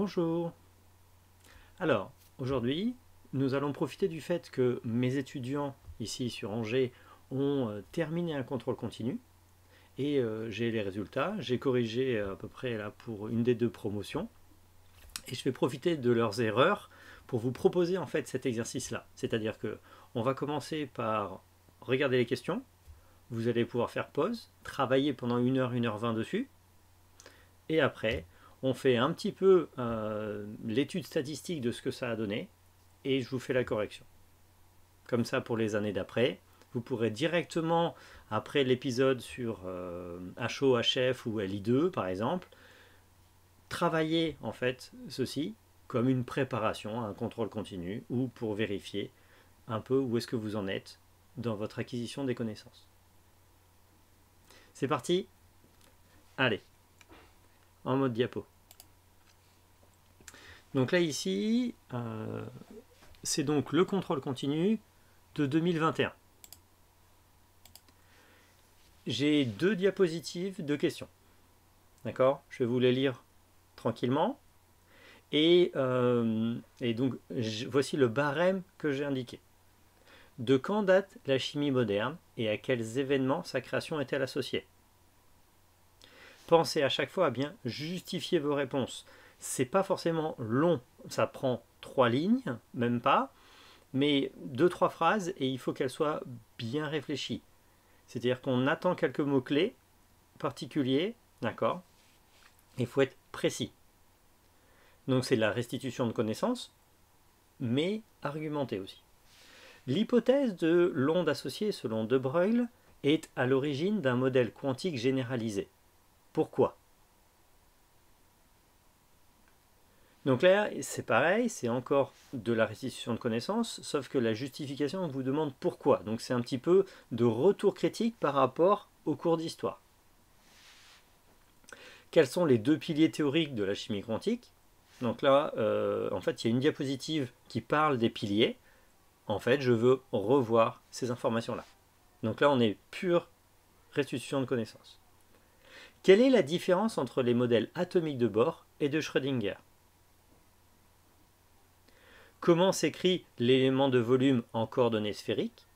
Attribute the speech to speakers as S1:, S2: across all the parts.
S1: Bonjour Alors, aujourd'hui, nous allons profiter du fait que mes étudiants ici sur Angers ont euh, terminé un contrôle continu et euh, j'ai les résultats. J'ai corrigé euh, à peu près là pour une des deux promotions et je vais profiter de leurs erreurs pour vous proposer en fait cet exercice là. C'est-à-dire que on va commencer par regarder les questions. Vous allez pouvoir faire pause, travailler pendant 1 heure, 1 heure 20 dessus et après on fait un petit peu euh, l'étude statistique de ce que ça a donné, et je vous fais la correction. Comme ça, pour les années d'après, vous pourrez directement, après l'épisode sur HO, euh, HF ou LI2 par exemple, travailler en fait ceci comme une préparation à un contrôle continu ou pour vérifier un peu où est-ce que vous en êtes dans votre acquisition des connaissances. C'est parti Allez en mode diapo. Donc là ici, euh, c'est donc le contrôle continu de 2021. J'ai deux diapositives de questions. D'accord Je vais vous les lire tranquillement. Et, euh, et donc voici le barème que j'ai indiqué. De quand date la chimie moderne et à quels événements sa création est-elle associée Pensez à chaque fois à bien justifier vos réponses. C'est pas forcément long, ça prend trois lignes, même pas, mais deux trois phrases et il faut qu'elles soient bien réfléchies. C'est-à-dire qu'on attend quelques mots clés particuliers, d'accord Il faut être précis. Donc c'est de la restitution de connaissances, mais argumentée aussi. L'hypothèse de l'onde associée selon De Broglie est à l'origine d'un modèle quantique généralisé. Pourquoi Donc là, c'est pareil, c'est encore de la restitution de connaissances, sauf que la justification vous demande pourquoi. Donc c'est un petit peu de retour critique par rapport au cours d'histoire. Quels sont les deux piliers théoriques de la chimie quantique Donc là, euh, en fait, il y a une diapositive qui parle des piliers. En fait, je veux revoir ces informations-là. Donc là, on est pure restitution de connaissances. Quelle est la différence entre les modèles atomiques de Bohr et de Schrödinger Comment s'écrit l'élément de volume en coordonnées sphériques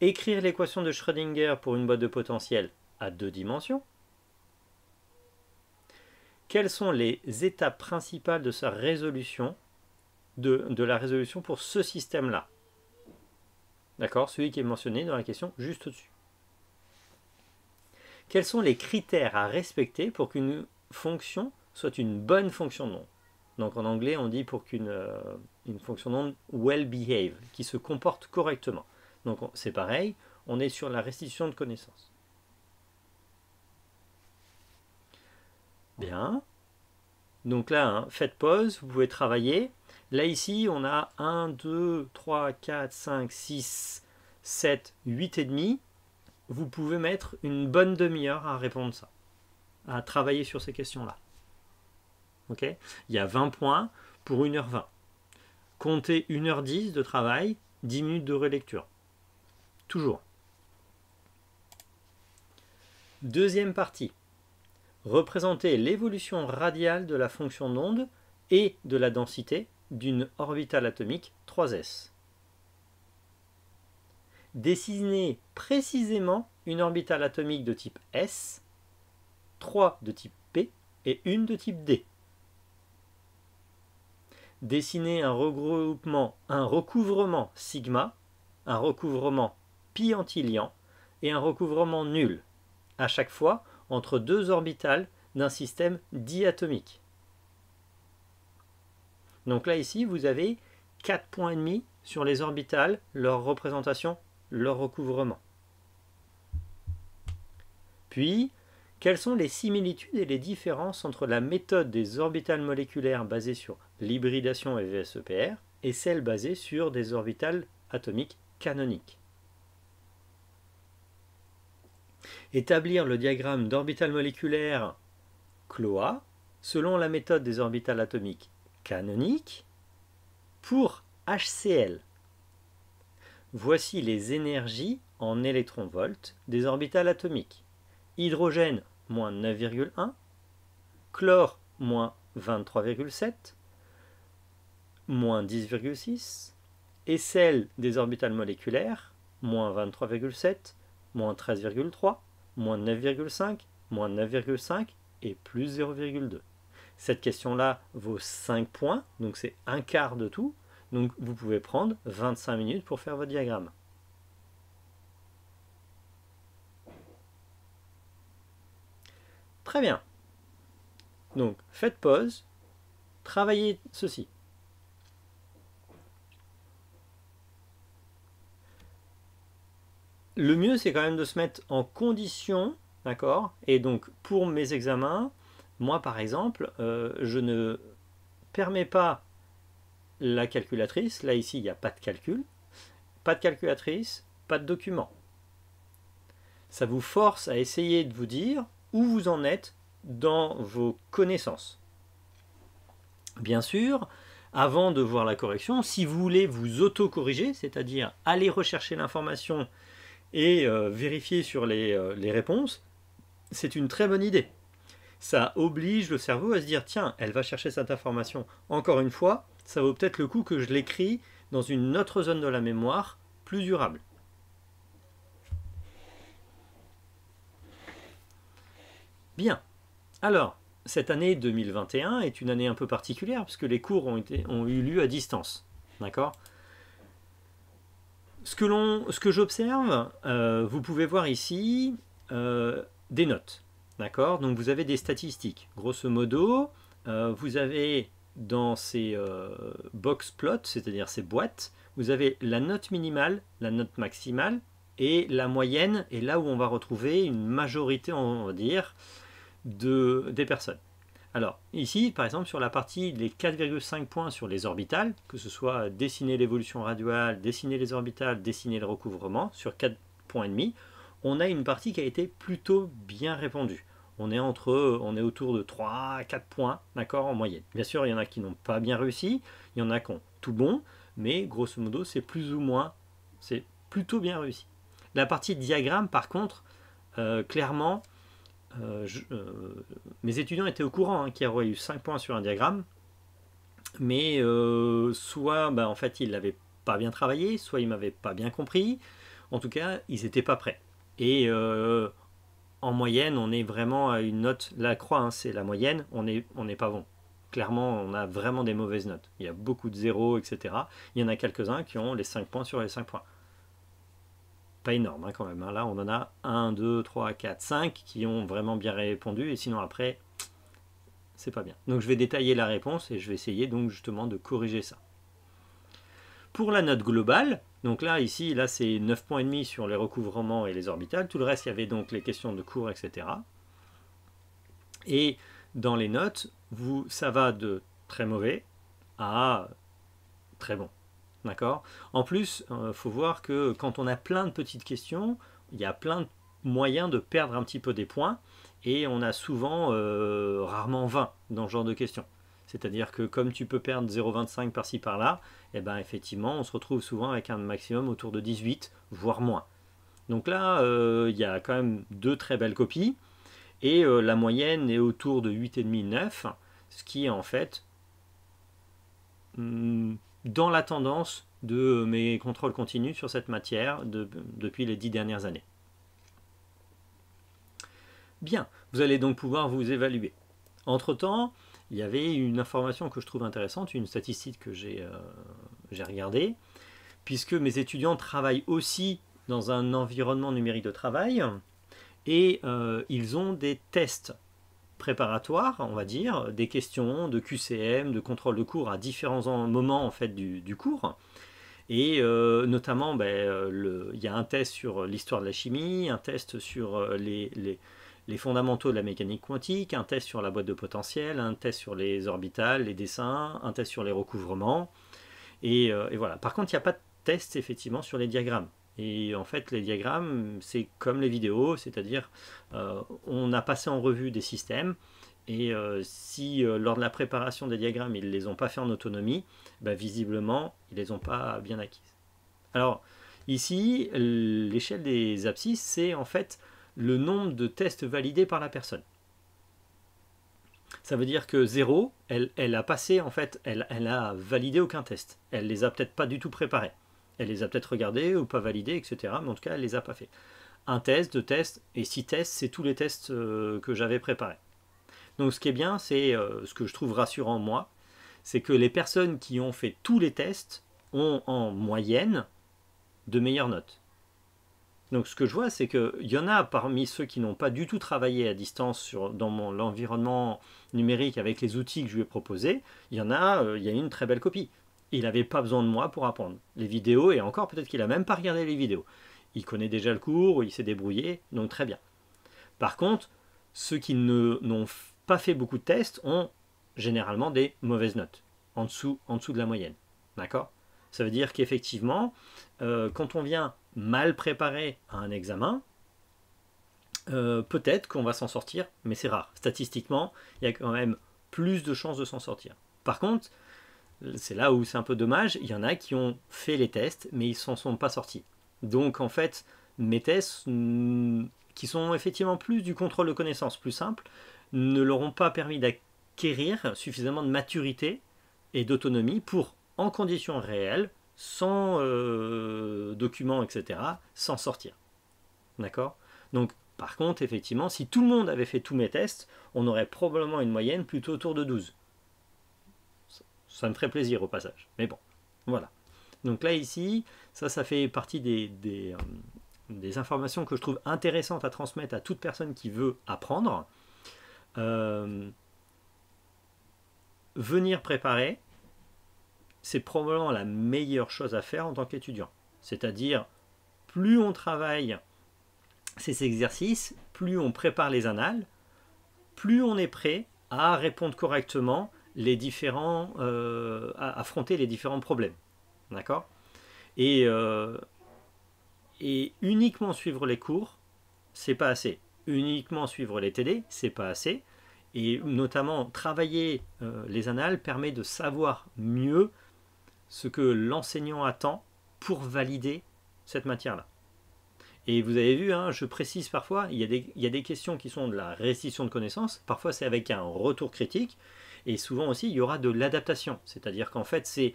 S1: Écrire l'équation de Schrödinger pour une boîte de potentiel à deux dimensions Quelles sont les étapes principales de sa résolution, de la résolution pour ce système-là D'accord Celui qui est mentionné dans la question juste au-dessus quels sont les critères à respecter pour qu'une fonction soit une bonne fonction de nom Donc en anglais, on dit pour qu'une euh, une fonction d'onde well behave, qui se comporte correctement. Donc c'est pareil, on est sur la restitution de connaissances. Bien. Donc là, hein, faites pause, vous pouvez travailler. Là ici, on a 1, 2, 3, 4, 5, 6, 7, 8 et demi vous pouvez mettre une bonne demi-heure à répondre ça, à travailler sur ces questions-là. Ok Il y a 20 points pour 1h20. Comptez 1h10 de travail, 10 minutes de relecture. Toujours. Deuxième partie. Représentez l'évolution radiale de la fonction d'onde et de la densité d'une orbitale atomique 3s. Dessinez précisément une orbitale atomique de type S, 3 de type P et une de type D. Dessiner un regroupement, un recouvrement sigma, un recouvrement pi antiliant et un recouvrement nul, à chaque fois entre deux orbitales d'un système diatomique. Donc là ici, vous avez quatre points et demi sur les orbitales, leur représentation leur recouvrement. Puis, quelles sont les similitudes et les différences entre la méthode des orbitales moléculaires basée sur l'hybridation et VSEPR et celle basée sur des orbitales atomiques canoniques Établir le diagramme d'orbitales moléculaires CLOA selon la méthode des orbitales atomiques canoniques pour HCl Voici les énergies en électronvolts des orbitales atomiques. Hydrogène, moins 9,1. Chlore, moins 23,7. Moins 10,6. Et celle des orbitales moléculaires, moins 23,7, moins 13,3, moins 9,5, moins 9,5 et plus 0,2. Cette question-là vaut 5 points, donc c'est un quart de tout. Donc vous pouvez prendre 25 minutes pour faire votre diagramme. Très bien. Donc faites pause, travaillez ceci. Le mieux, c'est quand même de se mettre en condition, d'accord Et donc, pour mes examens, moi, par exemple, euh, je ne permets pas la calculatrice. Là, ici, il n'y a pas de calcul. Pas de calculatrice, pas de document. Ça vous force à essayer de vous dire où vous en êtes dans vos connaissances. Bien sûr, avant de voir la correction, si vous voulez vous auto-corriger, c'est-à-dire aller rechercher l'information et euh, vérifier sur euh, les réponses, c'est une très bonne idée. Ça oblige le cerveau à se dire, tiens, elle va chercher cette information encore une fois, ça vaut peut-être le coup que je l'écris dans une autre zone de la mémoire plus durable. Bien. Alors, cette année 2021 est une année un peu particulière puisque les cours ont, été, ont eu lieu à distance. D'accord ce que, que j'observe, euh, vous pouvez voir ici euh, des notes. D'accord Donc vous avez des statistiques. Grosso modo, euh, vous avez dans ces euh, box plots, c'est-à-dire ces boîtes, vous avez la note minimale, la note maximale et la moyenne, et là où on va retrouver une majorité, on va dire, de, des personnes. Alors, ici, par exemple, sur la partie des 4,5 points sur les orbitales, que ce soit dessiner l'évolution radiale, dessiner les orbitales, dessiner le recouvrement, sur 4 points et demi, on a une partie qui a été plutôt bien répandue on est entre, euh, on est autour de 3 4 points, d'accord, en moyenne. Bien sûr, il y en a qui n'ont pas bien réussi, il y en a qui ont tout bon, mais grosso modo, c'est plus ou moins, c'est plutôt bien réussi. La partie diagramme, par contre, euh, clairement, euh, mes étudiants étaient au courant hein, qu'il y aurait eu 5 points sur un diagramme, mais soit, ben, en fait, ils l'avaient pas bien travaillé, soit ils m'avaient pas bien compris, en tout cas, ils n'étaient pas prêts. Et en moyenne, on est vraiment à une note, la croix, hein, c'est la moyenne, on n'est on est pas bon. Clairement, on a vraiment des mauvaises notes. Il y a beaucoup de zéros, etc. Il y en a quelques-uns qui ont les 5 points sur les 5 points. Pas énorme hein, quand même. Hein. Là, on en a 1, 2, 3, 4, 5 qui ont vraiment bien répondu. Et sinon, après, c'est pas bien. Donc, je vais détailler la réponse et je vais essayer donc justement de corriger ça. Pour la note globale, donc là, ici, là, c'est 9,5 sur les recouvrements et les orbitales. Tout le reste, il y avait donc les questions de cours, etc. Et dans les notes, vous, ça va de très mauvais à très bon. D'accord En plus, il euh, faut voir que quand on a plein de petites questions, il y a plein de moyens de perdre un petit peu des points. Et on a souvent euh, rarement 20 dans ce genre de questions. C'est-à-dire que comme tu peux perdre 0,25 par-ci par-là, eh ben, effectivement, on se retrouve souvent avec un maximum autour de 18, voire moins. Donc là, euh, il y a quand même deux très belles copies, et euh, la moyenne est autour de 85 ce qui est en fait hmm, dans la tendance de mes contrôles continus sur cette matière depuis les dix dernières années. Bien, vous allez donc pouvoir vous évaluer. Entre-temps, il y avait une information que je trouve intéressante, une statistique que euh, j'ai regardée, puisque mes étudiants travaillent aussi dans un environnement numérique de travail, et euh, ils ont des tests préparatoires, on va dire, des questions de QCM, de contrôle de cours à différents moments en fait du, cours. Et euh, notamment, ben, il y a un test sur l'histoire de la chimie, un test sur les les fondamentaux de la mécanique quantique, un test sur la boîte de potentiel, un test sur les orbitales, les dessins, un test sur les recouvrements. Et, euh, voilà. Par contre, il n'y a pas de test effectivement sur les diagrammes. Et en fait, les diagrammes, c'est comme les vidéos, c'est-à-dire euh, on a passé en revue des systèmes. Et euh, si lors de la préparation des diagrammes, ils ne les ont pas fait en autonomie, ben, visiblement, ils ne les ont pas bien acquises. Alors, ici, l'échelle des abscisses, c'est en fait le nombre de tests validés par la personne. Ça veut dire que 0, elle, a passé, en fait, elle, elle a validé aucun test. Elle les a peut-être pas du tout préparés. Elle les a peut-être regardés ou pas validés, etc. Mais en tout cas, elle les a pas fait. Un test, deux tests, et six tests, c'est tous les tests euh, que j'avais préparés. Donc ce qui est bien, c'est euh, ce que je trouve rassurant moi, c'est que les personnes qui ont fait tous les tests ont en moyenne de meilleures notes. Donc ce que je vois, c'est qu'il y en a parmi ceux qui n'ont pas du tout travaillé à distance sur, dans l'environnement numérique avec les outils que je lui ai proposés, il y en a, il euh, y a une très belle copie. Il n'avait pas besoin de moi pour apprendre les vidéos, et encore peut-être qu'il n'a même pas regardé les vidéos. Il connaît déjà le cours, il s'est débrouillé, donc très bien. Par contre, ceux qui n'ont pas fait beaucoup de tests ont généralement des mauvaises notes, en dessous, en dessous de la moyenne. D'accord ça veut dire qu'effectivement, euh, quand on vient mal préparé à un examen, euh, peut-être qu'on va s'en sortir, mais c'est rare. Statistiquement, il y a quand même plus de chances de s'en sortir. Par contre, c'est là où c'est un peu dommage, il y en a qui ont fait les tests, mais ils ne s'en sont pas sortis. Donc en fait, mes tests, mm, qui sont effectivement plus du contrôle de connaissances, plus simple, ne leur ont pas permis d'acquérir suffisamment de maturité et d'autonomie pour en conditions réelles, sans euh, documents, etc., sans sortir. D'accord Donc, par contre, effectivement, si tout le monde avait fait tous mes tests, on aurait probablement une moyenne plutôt autour de 12. Ça, me ferait plaisir au passage. Mais bon, voilà. Donc là, ici, ça, ça fait partie des, euh, informations que je trouve intéressantes à transmettre à toute personne qui veut apprendre. Euh, venir préparer, c'est probablement la meilleure chose à faire en tant qu'étudiant. C'est-à-dire, plus on travaille ces exercices, plus on prépare les annales, plus on est prêt à répondre correctement les différents, euh, à affronter les différents problèmes. D'accord euh, et, uniquement suivre les cours, c'est pas assez. Uniquement suivre les TD, c'est pas assez. Et notamment, travailler euh, les annales permet de savoir mieux ce que l'enseignant attend pour valider cette matière-là. Et vous avez vu, hein, je précise parfois, il y, a des, questions qui sont de la récession de connaissances, parfois c'est avec un retour critique, et souvent aussi il y aura de l'adaptation, c'est-à-dire qu'en fait c'est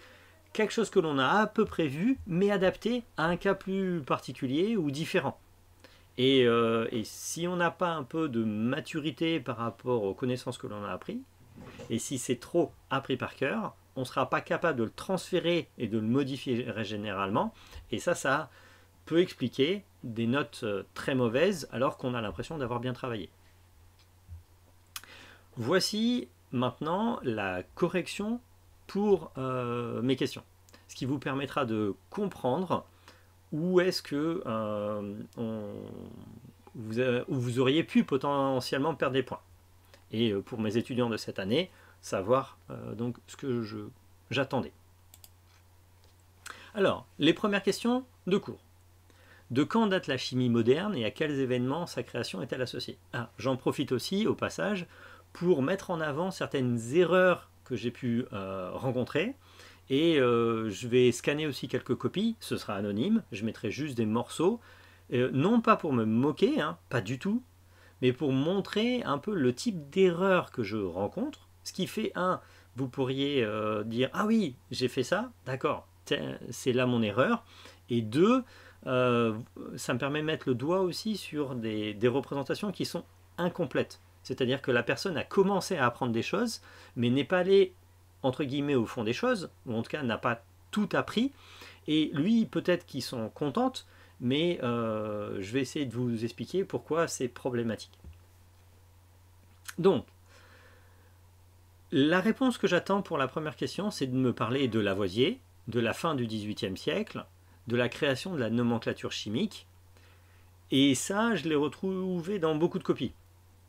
S1: quelque chose que l'on a à peu près vu, mais adapté à un cas plus particulier ou différent. Et, euh, et si on n'a pas un peu de maturité par rapport aux connaissances que l'on a appris, et si c'est trop appris par cœur, on ne sera pas capable de le transférer et de le modifier généralement. Et ça, ça peut expliquer des notes euh, très mauvaises alors qu'on a l'impression d'avoir bien travaillé. Voici maintenant la correction pour euh, mes questions, ce qui vous permettra de comprendre où est-ce que euh, vous auriez pu potentiellement perdre des points. Et pour mes étudiants de cette année, savoir euh, donc ce que j'attendais. Alors, les premières questions de cours. De quand date la chimie moderne et à quels événements sa création est-elle associée ah, J'en profite aussi, au passage, pour mettre en avant certaines erreurs que j'ai pu euh, rencontrer. Et euh, je vais scanner aussi quelques copies, ce sera anonyme, je mettrai juste des morceaux, non pas pour me moquer, hein, pas du tout, mais pour montrer un peu le type d'erreur que je rencontre, ce qui fait, un, vous pourriez euh, dire Ah oui, j'ai fait ça, d'accord, c'est là mon erreur. Et deux, euh, ça me permet de mettre le doigt aussi sur des, représentations qui sont incomplètes. C'est-à-dire que la personne a commencé à apprendre des choses, mais n'est pas allée, entre guillemets, au fond des choses, ou en tout cas n'a pas tout appris. Et lui, peut-être qu'ils sont contentes, mais euh, je vais essayer de vous expliquer pourquoi c'est problématique. Donc, la réponse que j'attends pour la première question, c'est de me parler de Lavoisier, de la fin du XVIIIe siècle, de la création de la nomenclature chimique. Et ça, je l'ai retrouvé dans beaucoup de copies.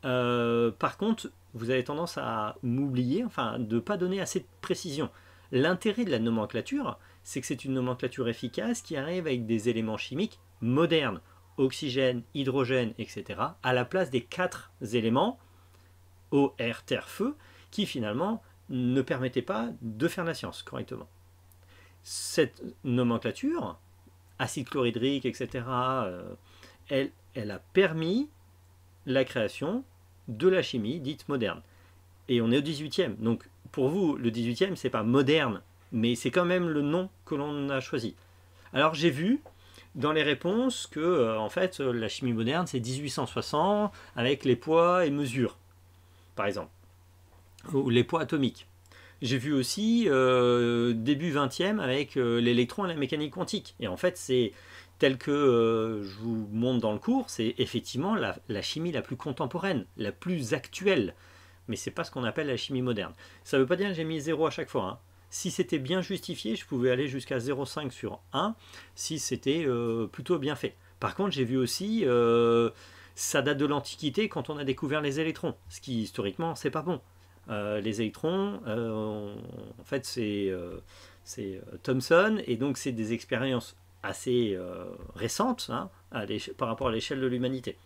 S1: Euh, par contre, vous avez tendance à m'oublier, enfin, de ne pas donner assez de précision. L'intérêt de la nomenclature, c'est que c'est une nomenclature efficace qui arrive avec des éléments chimiques modernes, oxygène, hydrogène, etc., à la place des quatre éléments, eau, air, terre, feu, qui finalement ne permettait pas de faire la science correctement. Cette nomenclature, acide chlorhydrique, etc., euh, elle, elle a permis la création de la chimie dite moderne. Et on est au 18e. Donc pour vous, le 18e, c'est pas moderne, mais c'est quand même le nom que l'on a choisi. Alors j'ai vu dans les réponses que euh, en fait euh, la chimie moderne c'est 1860 avec les poids et mesures par exemple ou les poids atomiques. J'ai vu aussi euh, début 20e avec euh, l'électron et la mécanique quantique. Et en fait, c'est tel que euh, je vous montre dans le cours, c'est effectivement la, la, chimie la plus contemporaine, la plus actuelle. Mais c'est pas ce qu'on appelle la chimie moderne. Ça ne veut pas dire que j'ai mis 0 à chaque fois. Hein. Si c'était bien justifié, je pouvais aller jusqu'à 0,5 sur 1 si c'était plutôt bien fait. Par contre, j'ai vu aussi, ça date de l'Antiquité quand on a découvert les électrons, ce qui historiquement, c'est pas bon. Euh, les électrons, euh, en fait, c'est euh, Thomson, et donc c'est des expériences assez récentes hein, par rapport à l'échelle de l'humanité.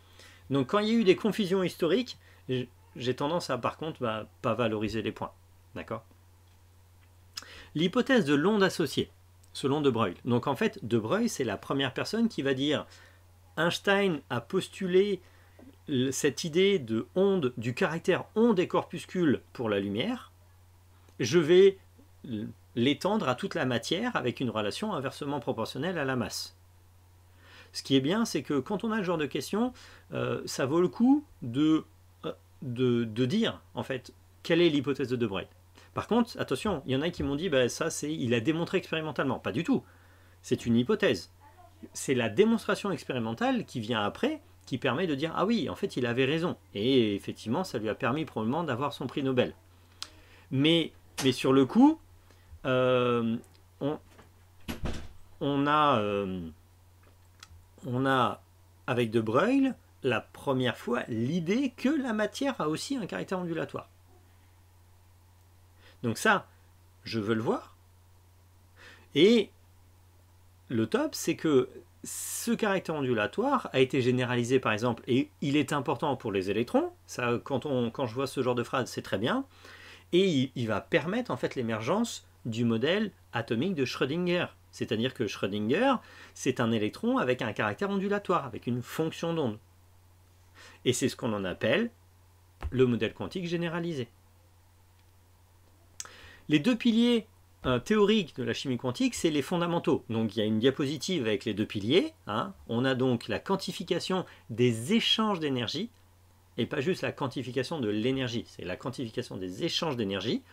S1: Donc quand il y a eu des confusions historiques, j'ai tendance à par contre bah, pas valoriser les points. D'accord L'hypothèse de l'onde associée, selon De Broglie. Donc en fait, De Broglie, c'est la première personne qui va dire Einstein a postulé cette idée de onde, du caractère onde et corpuscule pour la lumière, je vais l'étendre à toute la matière avec une relation inversement proportionnelle à la masse. Ce qui est bien, c'est que quand on a ce genre de question, euh, ça vaut le coup euh, de, de, dire, en fait, quelle est l'hypothèse de Debray. Par contre, attention, il y en a qui m'ont dit, bah, ça, c'est, il a démontré expérimentalement. Pas du tout. C'est une hypothèse. C'est la démonstration expérimentale qui vient après, qui permet de dire ah oui, en fait, il avait raison. Et effectivement, ça lui a permis probablement d'avoir son prix Nobel. Mais, mais sur le coup, euh, on, on, a, euh, on a, avec De Broglie, la première fois l'idée que la matière a aussi un caractère ondulatoire. Donc ça, je veux le voir. Et le top, c'est que ce caractère ondulatoire a été généralisé par exemple, et il est important pour les électrons, ça, quand, je vois ce genre de phrase c'est très bien, et il, va permettre en fait l'émergence du modèle atomique de Schrödinger. C'est-à-dire que Schrödinger, c'est un électron avec un caractère ondulatoire, avec une fonction d'onde. Et c'est ce qu'on en appelle le modèle quantique généralisé. Les deux piliers théorique de la chimie quantique, c'est les fondamentaux. Donc il y a une diapositive avec les deux piliers. Hein. On a donc la quantification des échanges d'énergie, et pas juste la quantification de l'énergie, c'est la quantification des échanges d'énergie.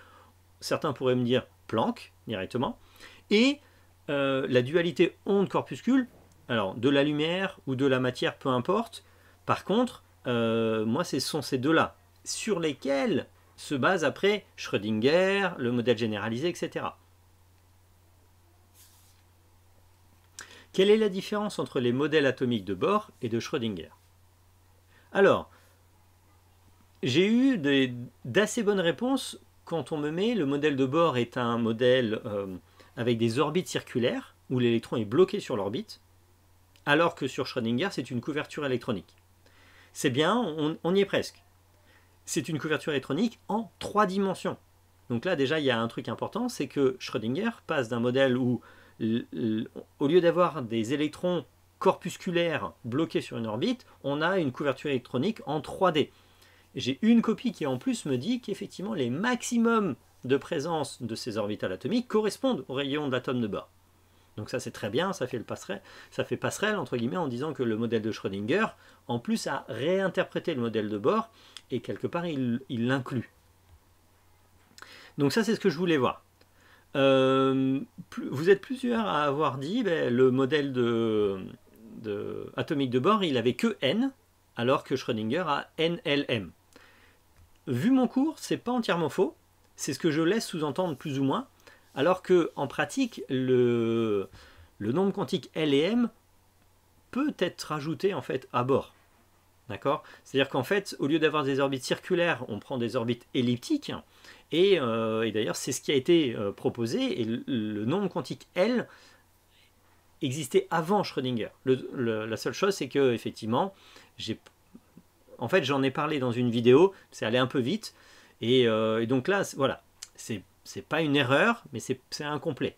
S1: Certains pourraient me dire Planck directement. Et euh, la dualité onde-corpuscule, alors de la lumière ou de la matière, peu importe. Par contre, euh, moi, ce sont ces deux-là, sur lesquels se base après Schrödinger, le modèle généralisé, etc. Quelle est la différence entre les modèles atomiques de Bohr et de Schrödinger Alors, j'ai eu d'assez bonnes réponses quand on me met le modèle de Bohr est un modèle euh, avec des orbites circulaires où l'électron est bloqué sur l'orbite, alors que sur Schrödinger, c'est une couverture électronique. C'est bien, on, on y est presque. C'est une couverture électronique en trois dimensions. Donc là, déjà, il y a un truc important, c'est que Schrödinger passe d'un modèle où au lieu d'avoir des électrons corpusculaires bloqués sur une orbite, on a une couverture électronique en 3D. J'ai une copie qui en plus me dit qu'effectivement les maximums de présence de ces orbitales atomiques correspondent aux rayons de l'atome de bas. Donc ça c'est très bien, ça fait, le passerelle, ça fait passerelle entre guillemets en disant que le modèle de Schrödinger en plus a réinterprété le modèle de Bohr et quelque part il l'inclut. Donc ça c'est ce que je voulais voir. Euh, vous êtes plusieurs à avoir dit ben, le modèle atomique de Bohr, il avait que n, alors que Schrödinger a nlm. Vu mon cours, c'est pas entièrement faux. C'est ce que je laisse sous-entendre plus ou moins, alors que en pratique, le, nombre quantique L et m peut être ajouté en fait à bord. C'est-à-dire qu'en fait, au lieu d'avoir des orbites circulaires, on prend des orbites elliptiques. Et, euh, d'ailleurs, c'est ce qui a été euh, proposé. Et le, nombre quantique L existait avant Schrödinger. la seule chose, c'est que effectivement, en fait, j'en ai parlé dans une vidéo. C'est allé un peu vite. Et, euh, donc là, voilà, c'est, pas une erreur, mais c'est, c'est incomplet.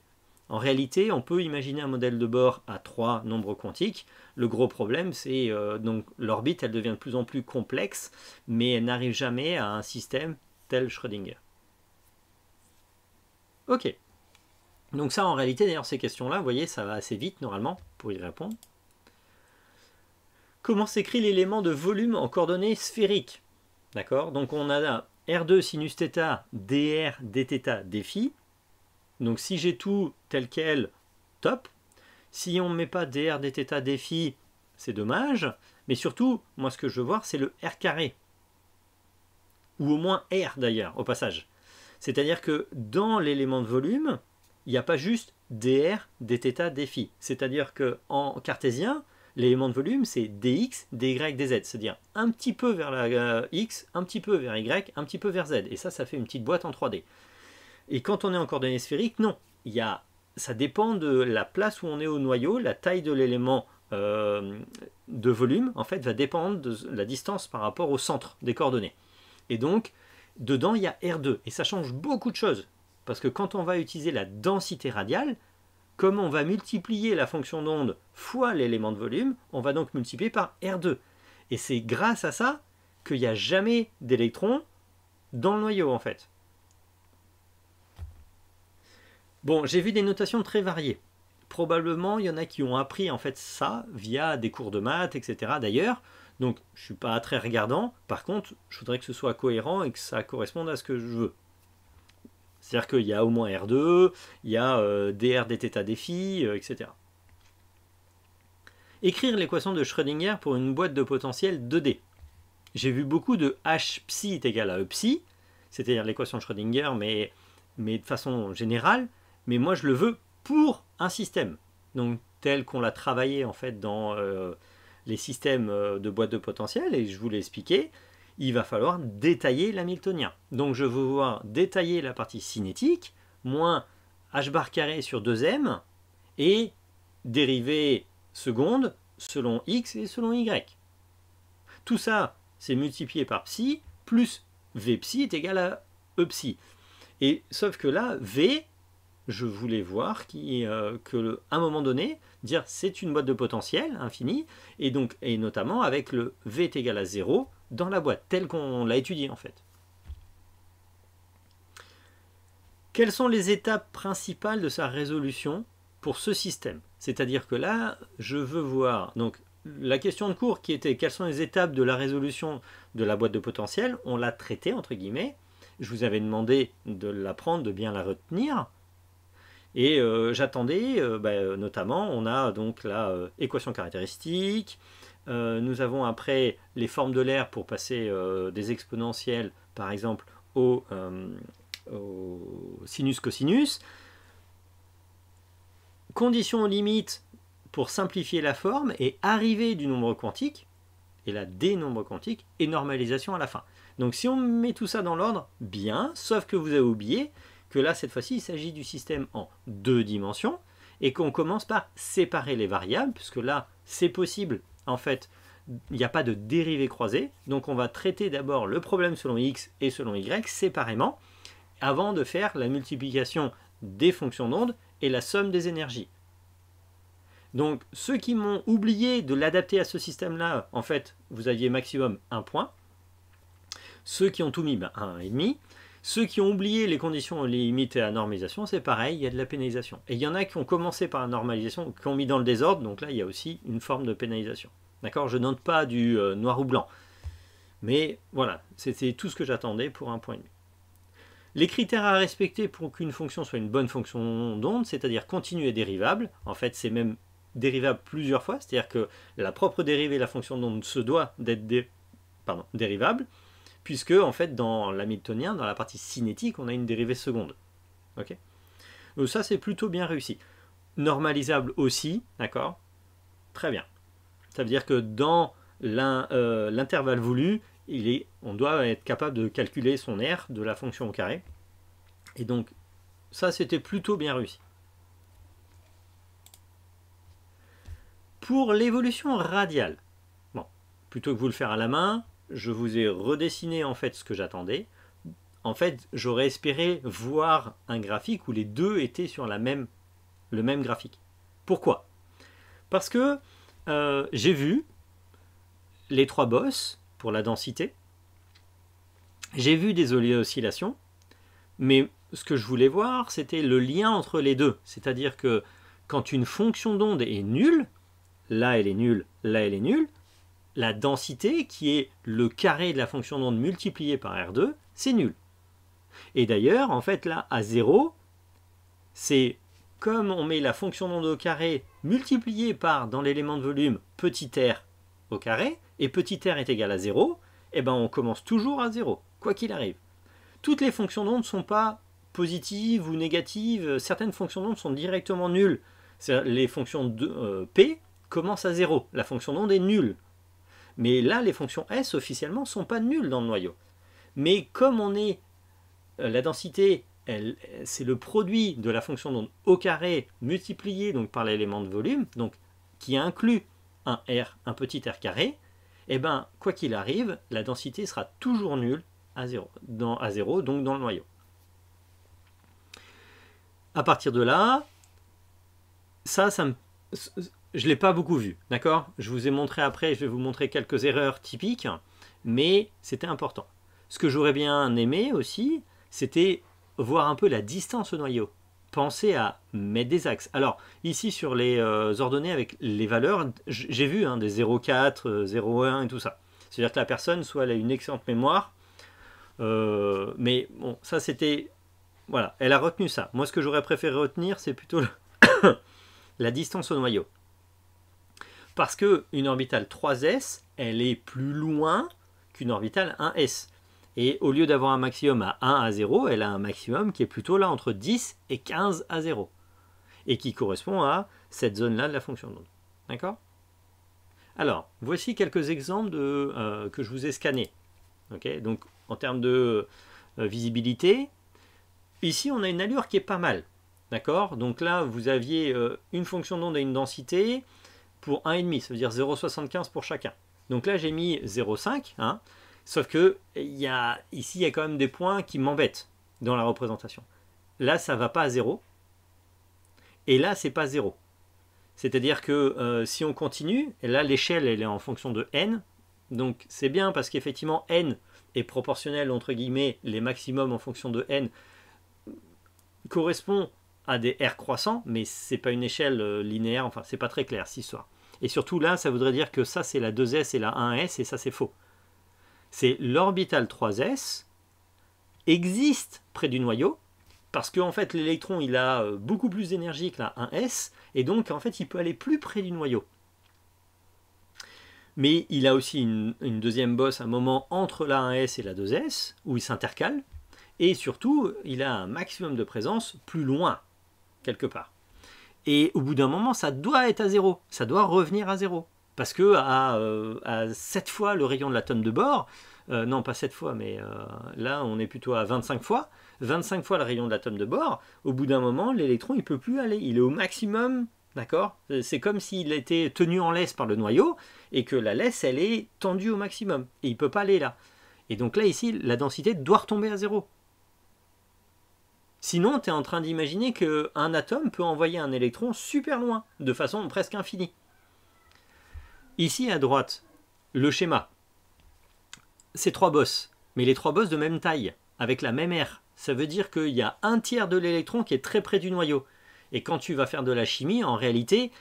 S1: En réalité, on peut imaginer un modèle de Bohr à trois nombres quantiques. Le gros problème, c'est euh, donc l'orbite, elle devient de plus en plus complexe, mais elle n'arrive jamais à un système tel Schrödinger. Ok. Donc ça, en réalité, d'ailleurs, ces questions-là, vous voyez, ça va assez vite, normalement, pour y répondre. Comment s'écrit l'élément de volume en coordonnées sphériques D'accord Donc on a R2 sinus dr dθ, dφ. Donc si j'ai tout tel quel, top. Si on ne met pas dr, dθ, dφ, c'est dommage. Mais surtout, moi, ce que je veux voir, c'est le r carré. Ou au moins r, d'ailleurs, au passage. C'est-à-dire que dans l'élément de volume, il n'y a pas juste dr, dθ, dφ. C'est-à-dire que en cartésien, l'élément de volume, c'est dx, dy, dz. C'est-à-dire un petit peu vers la euh, x, un petit peu vers y, un petit peu vers z. Et ça, ça fait une petite boîte en 3D. Et quand on est en coordonnées sphériques, non. Il y a ça dépend de la place où on est au noyau, la taille de l'élément euh, de volume, en fait, va dépendre de la distance par rapport au centre des coordonnées. Et donc, dedans, il y a R2. Et ça change beaucoup de choses. Parce que quand on va utiliser la densité radiale, comme on va multiplier la fonction d'onde fois l'élément de volume, on va donc multiplier par R2. Et c'est grâce à ça qu'il n'y a jamais d'électrons dans le noyau, en fait. Bon, j'ai vu des notations très variées. Probablement, il y en a qui ont appris en fait ça via des cours de maths, etc. D'ailleurs, donc je suis pas très regardant. Par contre, je voudrais que ce soit cohérent et que ça corresponde à ce que je veux. C'est-à-dire qu'il y a au moins R2, il y a DR, dθ, dφ, etc. Écrire l'équation de Schrödinger pour une boîte de potentiel 2D. J'ai vu beaucoup de H psi est égal à Eψ. psi, c'est-à-dire l'équation de Schrödinger, mais de façon générale mais moi je le veux pour un système. Donc tel qu'on l'a travaillé en fait dans euh, les systèmes euh, de boîte de potentiel, et je vous l'ai expliqué, il va falloir détailler l'hamiltonien. Donc je veux voir détailler la partie cinétique, moins h bar carré sur 2m, et dérivée seconde selon x et selon y. Tout ça, c'est multiplié par psi, plus v psi est égal à e psi. Et sauf que là, v, je voulais voir qui, euh, que à un moment donné, dire c'est une boîte de potentiel infinie, et donc et notamment avec le V est égal à 0 dans la boîte, telle qu'on l'a étudiée en fait. Quelles sont les étapes principales de sa résolution pour ce système C'est-à-dire que là, je veux voir, donc la question de cours qui était quelles sont les étapes de la résolution de la boîte de potentiel, on l'a traité, entre guillemets. Je vous avais demandé de l'apprendre, de bien la retenir. Et euh, j'attendais, euh, bah, euh, notamment, on a donc la équation caractéristique, nous avons après les formes de l'air pour passer des exponentielles, par exemple, au, sinus-cosinus. Condition limite pour simplifier la forme et arrivée du nombre quantique, et la dénombre quantique et normalisation à la fin. Donc si on met tout ça dans l'ordre, bien, sauf que vous avez oublié que là, cette fois-ci, il s'agit du système en deux dimensions, et qu'on commence par séparer les variables, puisque là, c'est possible, en fait, il n'y a pas de dérivée croisée, donc on va traiter d'abord le problème selon x et selon y séparément, avant de faire la multiplication des fonctions d'onde et la somme des énergies. Donc ceux qui m'ont oublié de l'adapter à ce système-là, en fait, vous aviez maximum un point. Ceux qui ont tout mis, ben, un et demi. Ceux qui ont oublié les conditions limitées à normalisation, c'est pareil, il y a de la pénalisation. Et il y en a qui ont commencé par la normalisation, qui ont mis dans le désordre, donc là, il y a aussi une forme de pénalisation. D'accord Je ne note pas du euh, noir ou blanc. Mais voilà, c'était tout ce que j'attendais pour un point et demi. Les critères à respecter pour qu'une fonction soit une bonne fonction d'onde, c'est-à-dire continue et dérivable, en fait, c'est même dérivable plusieurs fois, c'est-à-dire que la propre dérivée de la fonction d'onde se doit d'être dérivables, dérivable, puisque en fait dans l'hamiltonien, dans la partie cinétique, on a une dérivée seconde. Ok. Donc ça c'est plutôt bien réussi. Normalisable aussi, d'accord Très bien. Ça veut dire que dans euh, l'intervalle voulu, il est, on doit être capable de calculer son R de la fonction au carré. Et donc ça c'était plutôt bien réussi. Pour l'évolution radiale, bon, plutôt que vous le faire à la main, je vous ai redessiné en fait ce que j'attendais. En fait, j'aurais espéré voir un graphique où les deux étaient sur la même, le même graphique. Pourquoi Parce que euh, j'ai vu les trois bosses pour la densité. J'ai vu des oscillations, mais ce que je voulais voir, c'était le lien entre les deux. C'est-à-dire que quand une fonction d'onde est nulle, là elle est nulle, là elle est nulle, la densité, qui est le carré de la fonction d'onde multipliée par R2, c'est nul. Et d'ailleurs, en fait, là, à 0, c'est comme on met la fonction d'onde au carré multipliée par, dans l'élément de volume, petit r au carré, et petit r est égal à 0, eh ben on commence toujours à 0, quoi qu'il arrive. Toutes les fonctions d'onde ne sont pas positives ou négatives, certaines fonctions d'onde sont directement nulles. Les fonctions de euh, p commencent à 0, la fonction d'onde est nulle. Mais là, les fonctions S, officiellement, ne sont pas nulles dans le noyau. Mais comme on est... Euh, la densité, c'est le produit de la fonction d'onde au carré multipliée donc, par l'élément de volume, donc qui inclut un R, un petit R carré, Et eh ben, quoi qu'il arrive, la densité sera toujours nulle à 0, dans, donc dans le noyau. À partir de là, ça, ça me, je ne l'ai pas beaucoup vu, d'accord Je vous ai montré après, je vais vous montrer quelques erreurs typiques, mais c'était important. Ce que j'aurais bien aimé aussi, c'était voir un peu la distance au noyau. Pensez à mettre des axes. Alors, ici sur les euh, ordonnées avec les valeurs, j'ai vu hein, des 0,4, 0,1 euh, et tout ça. C'est-à-dire que la personne, soit elle a une excellente mémoire, euh, mais bon, ça c'était... Voilà, elle a retenu ça. Moi, ce que j'aurais préféré retenir, c'est plutôt la distance au noyau. Parce qu'une orbitale 3s, elle est plus loin qu'une orbitale 1s. Et au lieu d'avoir un maximum à 1 à 0, elle a un maximum qui est plutôt là entre 10 et 15 à 0. Et qui correspond à cette zone-là de la fonction d'onde. D'accord Alors, voici quelques exemples euh, que je vous ai scannés. Donc, en termes de euh, visibilité, ici, on a une allure qui est pas mal. D'accord Donc là, vous aviez euh, une fonction d'onde et une densité pour 1,5, ça veut dire 0,75 pour chacun. Donc là, j'ai mis 0,5, hein, sauf que y a, ici, il y a quand même des points qui m'embêtent dans la représentation. Là, ça ne va pas à 0, et là, c'est pas 0. C'est-à-dire que euh, si on continue, et là, l'échelle, elle est en fonction de n, donc c'est bien parce qu'effectivement, n est proportionnel, entre guillemets, les maximums en fonction de n, correspond à des R croissants, mais c'est pas une échelle euh, linéaire, enfin c'est pas très clair si soit. Et surtout là, ça voudrait dire que ça c'est la 2S et la 1S, et ça c'est faux. C'est l'orbital 3S existe près du noyau, parce qu'en en fait l'électron il a euh, beaucoup plus d'énergie que la 1S, et donc en fait il peut aller plus près du noyau. Mais il a aussi une, deuxième bosse, un moment entre la 1S et la 2S, où il s'intercale, et surtout, il a un maximum de présence plus loin quelque part. Et au bout d'un moment, ça doit être à zéro, ça doit revenir à zéro. Parce que à, 7 euh, fois le rayon de l'atome de bord, euh, non pas 7 fois, mais euh, là on est plutôt à 25 fois, 25 fois le rayon de l'atome de bord, au bout d'un moment, l'électron il peut plus aller, il est au maximum, d'accord C'est comme s'il était tenu en laisse par le noyau et que la laisse elle est tendue au maximum et il peut pas aller là. Et donc là ici, la densité doit retomber à zéro. Sinon, tu es en train d'imaginer qu'un atome peut envoyer un électron super loin, de façon presque infinie. Ici à droite, le schéma. c'est trois bosses, mais les trois bosses de même taille, avec la même aire. Ça veut dire qu'il y a un tiers de l'électron qui est très près du noyau. Et quand tu vas faire de la chimie, en réalité,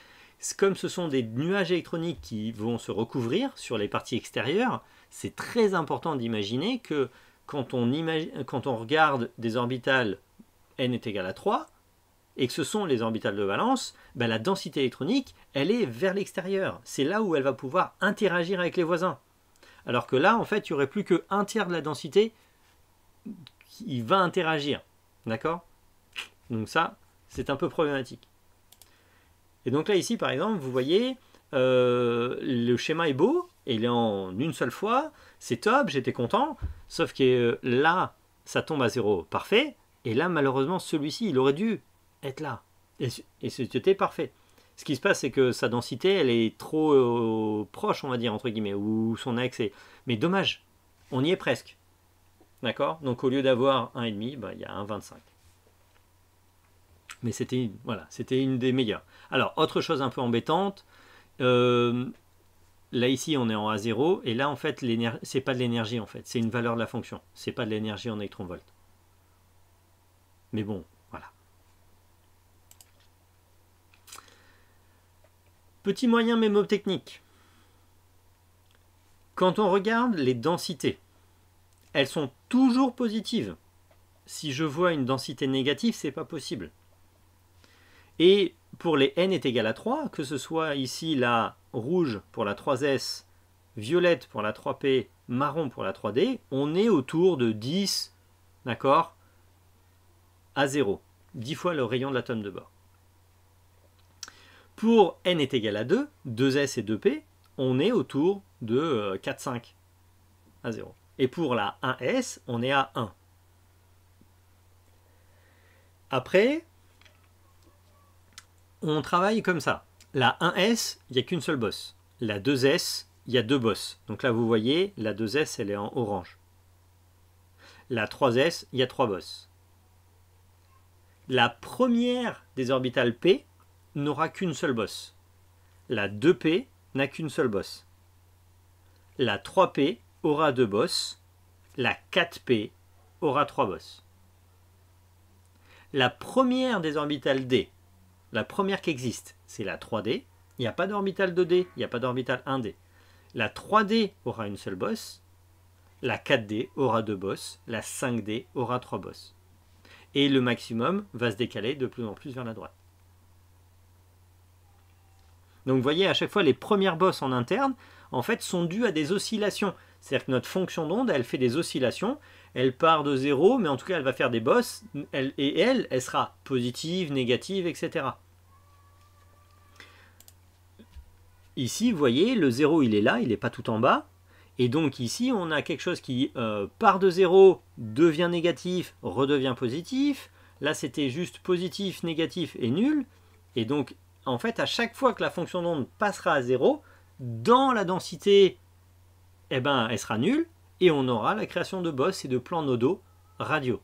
S1: comme ce sont des nuages électroniques qui vont se recouvrir sur les parties extérieures, c'est très important d'imaginer que quand on regarde des orbitales n est égal à 3, et que ce sont les orbitales de valence, ben, la densité électronique, elle est vers l'extérieur. C'est là où elle va pouvoir interagir avec les voisins. Alors que là, en fait, il n'y aurait plus que tiers de la densité qui va interagir. D'accord Donc ça, c'est un peu problématique. Et donc là, ici, par exemple, vous voyez, euh, le schéma est beau, et il est en une seule fois, c'est top, j'étais content, sauf que euh, là, ça tombe à zéro, parfait, et là, malheureusement, celui-ci, il aurait dû être là. Et, c'était parfait. Ce qui se passe, c'est que sa densité, elle est trop euh, proche, on va dire, entre guillemets, ou son axe est... Mais dommage, on y est presque. D'accord Donc au lieu d'avoir 1,5, bah, il y a 1,25. Mais c'était voilà, c'était une des meilleures. Alors, autre chose un peu embêtante, euh, là ici on est en A0, et là en fait, ce n'est pas de l'énergie en fait, c'est une valeur de la fonction, Ce n'est pas de l'énergie en électronvolts. Mais bon, voilà. Petit moyen mémotechnique. Quand on regarde les densités, elles sont toujours positives. Si je vois une densité négative, c'est pas possible. Et pour les n est égal à 3, que ce soit ici la rouge pour la 3s, violette pour la 3p, marron pour la 3d, on est autour de 10, d'accord à 0, 10 fois le rayon de l'atome de bord. Pour n est égal à 2, 2s et 2p, on est autour de 4, euh, 5 à 0. Et pour la 1s, on est à 1. Après, on travaille comme ça. La 1S, il n'y a qu'une seule bosse. La 2S, il y a deux bosses. Donc là, vous voyez, la 2S, elle est en orange. La 3S, il y a trois bosses. La première des orbitales P n'aura qu'une seule bosse. La 2P n'a qu'une seule bosse. La 3P aura deux bosses. La 4P aura trois bosses. La première des orbitales D, la première qui existe, c'est la 3D. Il n'y a pas d'orbitale 2D, il n'y a pas d'orbital 1D. La 3D aura une seule bosse. La 4D aura deux bosses. La 5D aura trois bosses et le maximum va se décaler de plus en plus vers la droite. Donc vous voyez, à chaque fois, les premières bosses en interne, en fait, sont dues à des oscillations. C'est-à-dire que notre fonction d'onde, elle fait des oscillations, elle part de zéro, mais en tout cas, elle va faire des bosses, et elle, elle sera positive, négative, etc. Ici, vous voyez, le 0, il est là, il n'est pas tout en bas. Et donc ici, on a quelque chose qui euh, part de zéro, devient négatif, redevient positif. Là, c'était juste positif, négatif et nul. Et donc, en fait, à chaque fois que la fonction d'onde passera à zéro, dans la densité, eh ben, elle sera nulle. Et on aura la création de boss et de plans nodaux radio.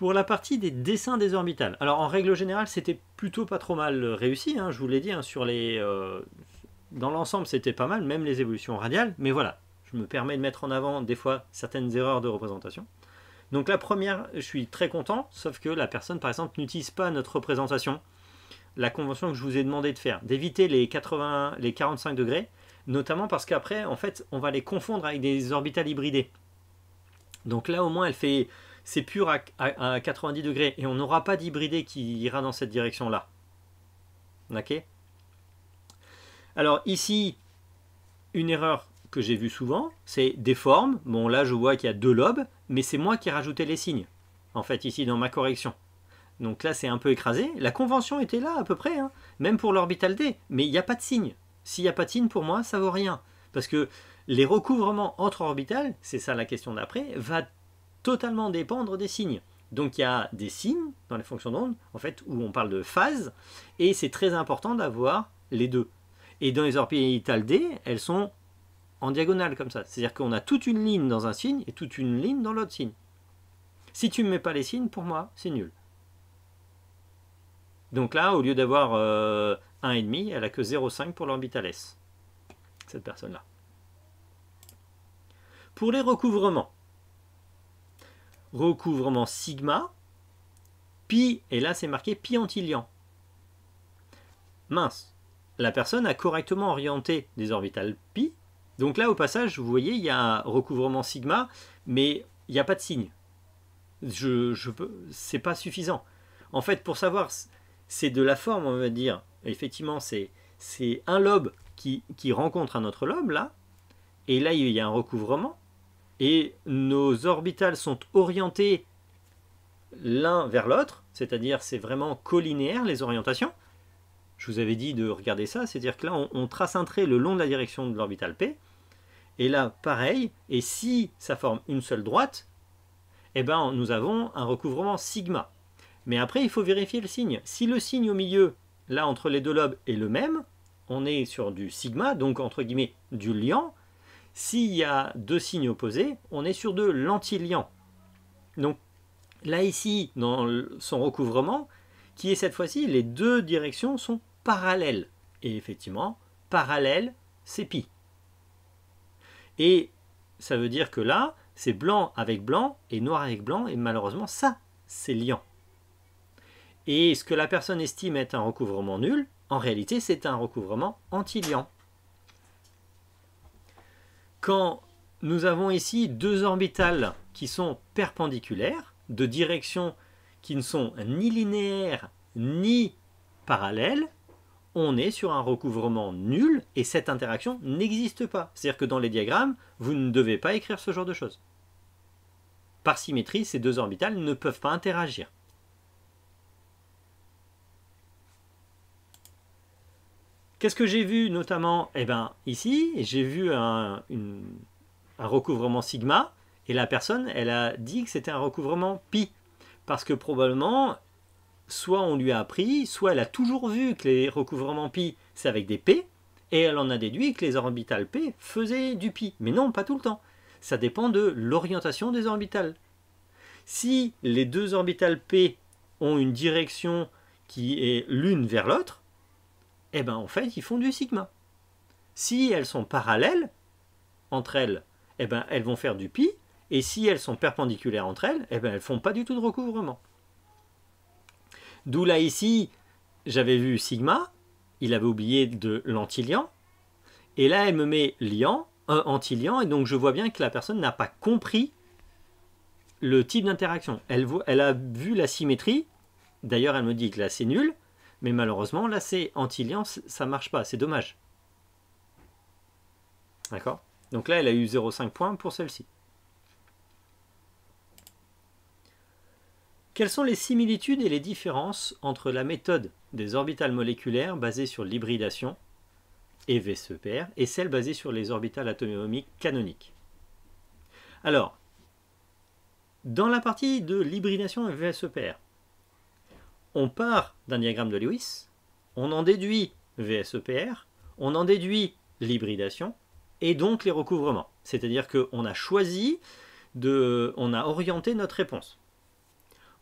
S1: Pour la partie des dessins des orbitales, alors en règle générale, c'était plutôt pas trop mal euh, réussi, hein, je vous l'ai dit, hein, sur les, euh, dans l'ensemble, c'était pas mal, même les évolutions radiales, mais voilà, je me permets de mettre en avant des fois certaines erreurs de représentation. Donc la première, je suis très content, sauf que la personne, par exemple, n'utilise pas notre représentation, la convention que je vous ai demandé de faire, d'éviter les, 80, les 45 degrés, notamment parce qu'après, en fait, on va les confondre avec des orbitales hybridées. Donc là, au moins, elle fait c'est pur à, 90 degrés et on n'aura pas d'hybridé qui ira dans cette direction-là. Ok Alors ici, une erreur que j'ai vue souvent, c'est des formes. Bon là, je vois qu'il y a deux lobes, mais c'est moi qui ai rajouté les signes, en fait, ici dans ma correction. Donc là, c'est un peu écrasé. La convention était là à peu près, hein, même pour l'orbital D, mais il n'y a pas de signe. S'il n'y a pas de signe, pour moi, ça vaut rien. Parce que les recouvrements entre orbitales, c'est ça la question d'après, va totalement dépendre des signes. Donc il y a des signes dans les fonctions d'onde, en fait, où on parle de phase, et c'est très important d'avoir les deux. Et dans les orbitales d, elles sont en diagonale comme ça. C'est-à-dire qu'on a toute une ligne dans un signe et toute une ligne dans l'autre signe. Si tu ne mets pas les signes, pour moi, c'est nul. Donc là, au lieu d'avoir 1,5, euh, elle a que 0,5 pour l'orbital S. Cette personne-là. Pour les recouvrements, recouvrement sigma, pi, et là c'est marqué pi antilian. Mince, la personne a correctement orienté des orbitales pi, donc là au passage, vous voyez, il y a un recouvrement sigma, mais il n'y a pas de signe. Je, je c'est pas suffisant. En fait, pour savoir, c'est de la forme, on va dire. Effectivement, c'est un lobe qui, qui rencontre un autre lobe, là, et là, il y a un recouvrement et nos orbitales sont orientées l'un vers l'autre, c'est-à-dire c'est vraiment collinéaire les orientations. Je vous avais dit de regarder ça, c'est-à-dire que là on, trace un trait le long de la direction de l'orbital P, et là pareil, et si ça forme une seule droite, eh ben, nous avons un recouvrement sigma. Mais après il faut vérifier le signe. Si le signe au milieu, là entre les deux lobes, est le même, on est sur du sigma, donc entre guillemets du liant, s'il y a deux signes opposés, on est sur de liant Donc là ici, dans son recouvrement, qui est cette fois-ci, les deux directions sont parallèles. Et effectivement, parallèle, c'est pi. Et ça veut dire que là, c'est blanc avec blanc et noir avec blanc, et malheureusement, ça, c'est liant. Et ce que la personne estime être un recouvrement nul, en réalité, c'est un recouvrement anti quand nous avons ici deux orbitales qui sont perpendiculaires, de directions qui ne sont ni linéaires ni parallèles, on est sur un recouvrement nul et cette interaction n'existe pas. C'est-à-dire que dans les diagrammes, vous ne devez pas écrire ce genre de choses. Par symétrie, ces deux orbitales ne peuvent pas interagir. Qu'est-ce que j'ai vu notamment Eh bien, ici, j'ai vu un, recouvrement sigma, et la personne, elle a dit que c'était un recouvrement pi. Parce que probablement, soit on lui a appris, soit elle a toujours vu que les recouvrements pi, c'est avec des p, et elle en a déduit que les orbitales p faisaient du pi. Mais non, pas tout le temps. Ça dépend de l'orientation des orbitales. Si les deux orbitales p ont une direction qui est l'une vers l'autre, eh ben en fait, ils font du sigma. Si elles sont parallèles entre elles, eh ben elles vont faire du pi, et si elles sont perpendiculaires entre elles, eh ben elles font pas du tout de recouvrement. D'où là ici, j'avais vu sigma, il avait oublié de l'antiliant, et là elle me met liant, un et donc je vois bien que la personne n'a pas compris le type d'interaction. Elle, elle a vu la symétrie, d'ailleurs elle me dit que là c'est nul, mais malheureusement, là, c'est anti ça ça marche pas, c'est dommage. D'accord Donc là, elle a eu 0,5 points pour celle-ci. Quelles sont les similitudes et les différences entre la méthode des orbitales moléculaires basée sur l'hybridation, et VSEPR et celle basée sur les orbitales atomiques canoniques Alors, dans la partie de l'hybridation VSEPR, on part d'un diagramme de Lewis, on en déduit VSEPR, on en déduit l'hybridation et donc les recouvrements. C'est-à-dire qu'on a choisi, de, on a orienté notre réponse.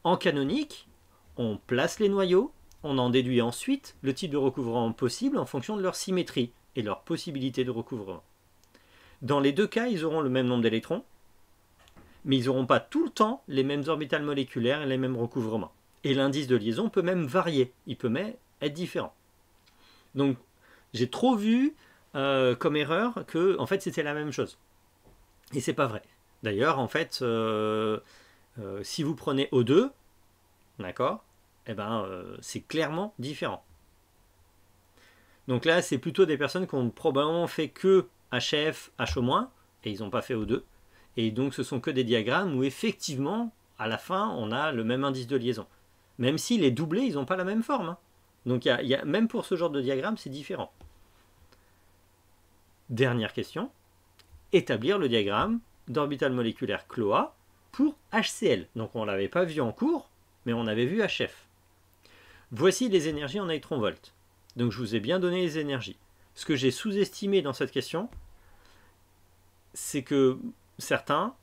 S1: En canonique, on place les noyaux, on en déduit ensuite le type de recouvrement possible en fonction de leur symétrie et leur possibilité de recouvrement. Dans les deux cas, ils auront le même nombre d'électrons, mais ils n'auront pas tout le temps les mêmes orbitales moléculaires et les mêmes recouvrements. Et l'indice de liaison peut même varier, il peut même être différent. Donc j'ai trop vu euh, comme erreur que en fait c'était la même chose. Et c'est pas vrai. D'ailleurs, en fait, euh, euh, si vous prenez O2, d'accord, eh ben c'est clairement différent. Donc là, c'est plutôt des personnes qui ont probablement fait que HF, moins et ils n'ont pas fait O2. Et donc ce sont que des diagrammes où effectivement, à la fin, on a le même indice de liaison. Même si est doublés, ils n'ont pas la même forme. Hein. Donc y a, même pour ce genre de diagramme, c'est différent. Dernière question. Établir le diagramme d'orbital moléculaire CLOA pour HCl. Donc on ne l'avait pas vu en cours, mais on avait vu HF. Voici les énergies en électron Donc je vous ai bien donné les énergies. Ce que j'ai sous-estimé dans cette question, c'est que certains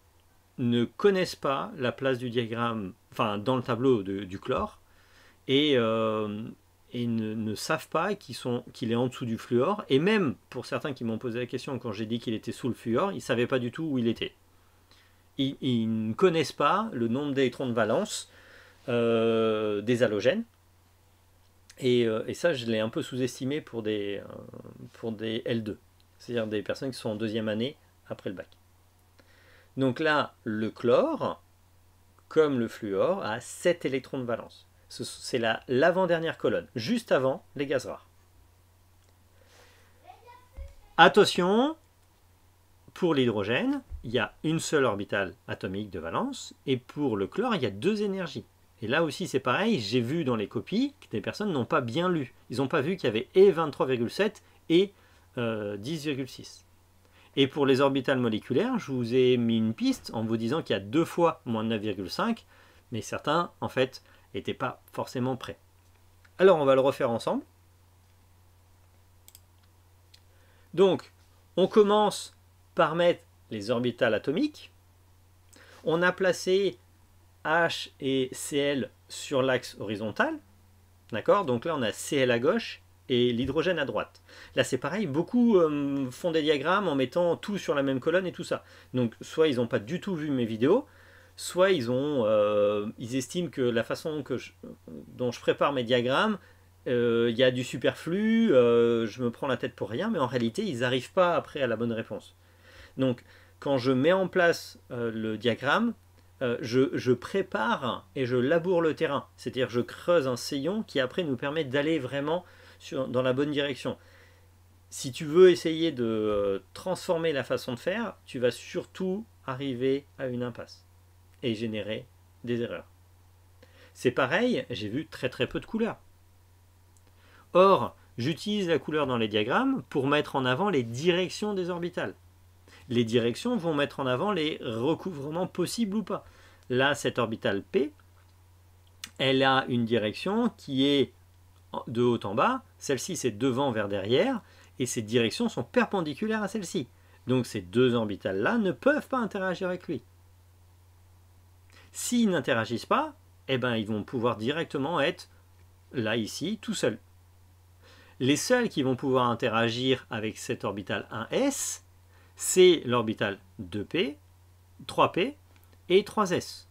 S1: ne connaissent pas la place du diagramme, enfin dans le tableau du chlore, et, euh, ne, savent pas qu'il est en dessous du fluor. Et même pour certains qui m'ont posé la question quand j'ai dit qu'il était sous le fluor, ils ne savaient pas du tout où il était. Ils, ne connaissent pas le nombre d'électrons de valence euh, des halogènes. Euh, et, ça, je l'ai un peu sous-estimé pour, des pour des L2, c'est-à-dire des personnes qui sont en deuxième année après le bac. Donc là, le chlore, comme le fluor, a 7 électrons de valence. C'est l'avant-dernière colonne, juste avant les gaz rares. Attention, pour l'hydrogène, il y a une seule orbitale atomique de valence, et pour le chlore, il y a deux énergies. Et là aussi, c'est pareil, j'ai vu dans les copies que des personnes n'ont pas bien lu. Ils n'ont pas vu qu'il y avait et 23,7 et euh, 10,6. Et pour les orbitales moléculaires, je vous ai mis une piste en vous disant qu'il y a deux fois moins de 9,5, mais certains, en fait, n'étaient pas forcément prêts. Alors, on va le refaire ensemble. Donc, on commence par mettre les orbitales atomiques. On a placé H et Cl sur l'axe horizontal. D'accord Donc là, on a Cl à gauche et l'hydrogène à droite. Là c'est pareil, beaucoup euh, font des diagrammes en mettant tout sur la même colonne et tout ça. Donc soit ils n'ont pas du tout vu mes vidéos, soit ils, ont, euh, ils estiment que la façon que dont je prépare mes diagrammes, euh, il y a du superflu, je me prends la tête pour rien, mais en réalité ils n'arrivent pas après à la bonne réponse. Donc quand je mets en place le diagramme, je, je, prépare et je laboure le terrain. C'est-à-dire je creuse un sillon qui après nous permet d'aller vraiment dans la bonne direction. Si tu veux essayer de euh, transformer la façon de faire, tu vas surtout arriver à une impasse et générer des erreurs. C'est pareil, j'ai vu très très peu de couleurs. Or, j'utilise la couleur dans les diagrammes pour mettre en avant les directions des orbitales. Les directions vont mettre en avant les recouvrements possibles ou pas. Là, cette orbitale P, elle a une direction qui est de haut en bas, celle-ci c'est devant vers derrière, et ces directions sont perpendiculaires à celle-ci. Donc ces deux orbitales-là ne peuvent pas interagir avec lui. S'ils n'interagissent pas, eh ben, ils vont pouvoir directement être là, ici, tout seuls. Les seuls qui vont pouvoir interagir avec cette orbitale 1s, c'est l'orbitale 2p, 3p et 3s.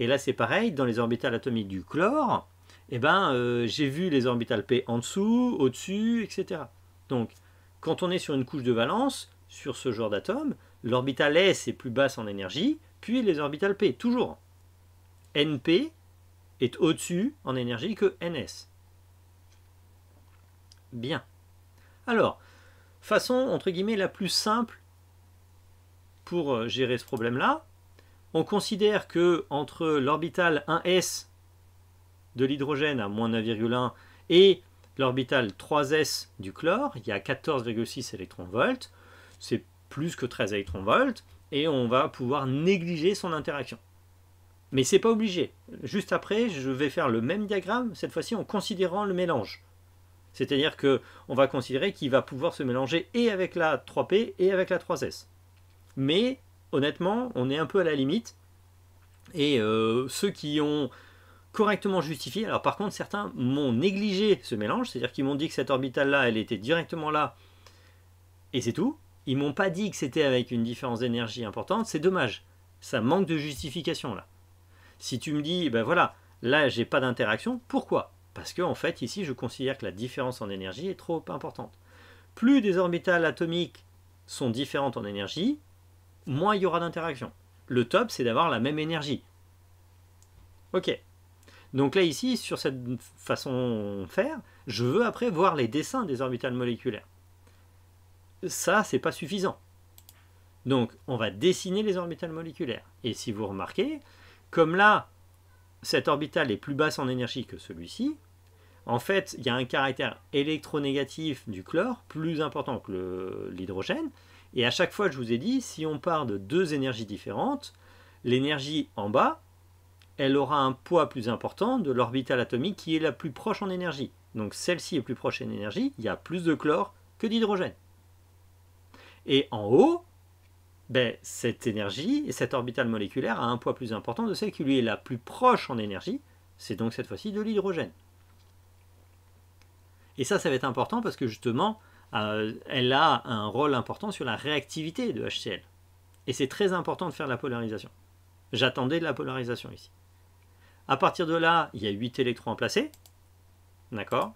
S1: Et là, c'est pareil, dans les orbitales atomiques du chlore, eh ben, euh, j'ai vu les orbitales P en dessous, au-dessus, etc. Donc, quand on est sur une couche de valence, sur ce genre d'atome, l'orbital S est plus basse en énergie, puis les orbitales P, toujours. NP est au-dessus en énergie que NS. Bien. Alors, façon, entre guillemets, la plus simple pour euh, gérer ce problème-là, on considère que entre l'orbital 1s de l'hydrogène à moins 9,1 et l'orbital 3s du chlore, il y a 14,6 électronvolts, c'est plus que 13 électronvolts, et on va pouvoir négliger son interaction. Mais c'est pas obligé. Juste après, je vais faire le même diagramme, cette fois-ci en considérant le mélange. C'est-à-dire que on va considérer qu'il va pouvoir se mélanger et avec la 3P et avec la 3S. Mais honnêtement, on est un peu à la limite. Et euh, ceux qui ont correctement justifié. Alors par contre, certains m'ont négligé ce mélange, c'est-à-dire qu'ils m'ont dit que cette orbitale-là, elle était directement là, et c'est tout. Ils m'ont pas dit que c'était avec une différence d'énergie importante, c'est dommage. Ça manque de justification là. Si tu me dis, ben voilà, là j'ai pas d'interaction, pourquoi Parce qu'en en fait, ici, je considère que la différence en énergie est trop importante. Plus des orbitales atomiques sont différentes en énergie, moins il y aura d'interaction. Le top, c'est d'avoir la même énergie. Ok, donc là, ici, sur cette façon de faire, je veux après voir les dessins des orbitales moléculaires. Ça, c'est pas suffisant. Donc, on va dessiner les orbitales moléculaires. Et si vous remarquez, comme là, cette orbitale est plus basse en énergie que celui-ci, en fait, il y a un caractère électronégatif du chlore plus important que l'hydrogène. Et à chaque fois, je vous ai dit, si on part de deux énergies différentes, l'énergie en bas, elle aura un poids plus important de l'orbitale atomique qui est la plus proche en énergie. Donc celle-ci est plus proche en énergie, il y a plus de chlore que d'hydrogène. Et en haut, ben, cette énergie et cette orbitale moléculaire a un poids plus important de celle qui lui est la plus proche en énergie, c'est donc cette fois-ci de l'hydrogène. Et ça, ça va être important parce que justement, euh, elle a un rôle important sur la réactivité de HCl. Et c'est très important de faire la polarisation. J'attendais de la polarisation ici. À partir de là, il y a 8 électrons à placer. D'accord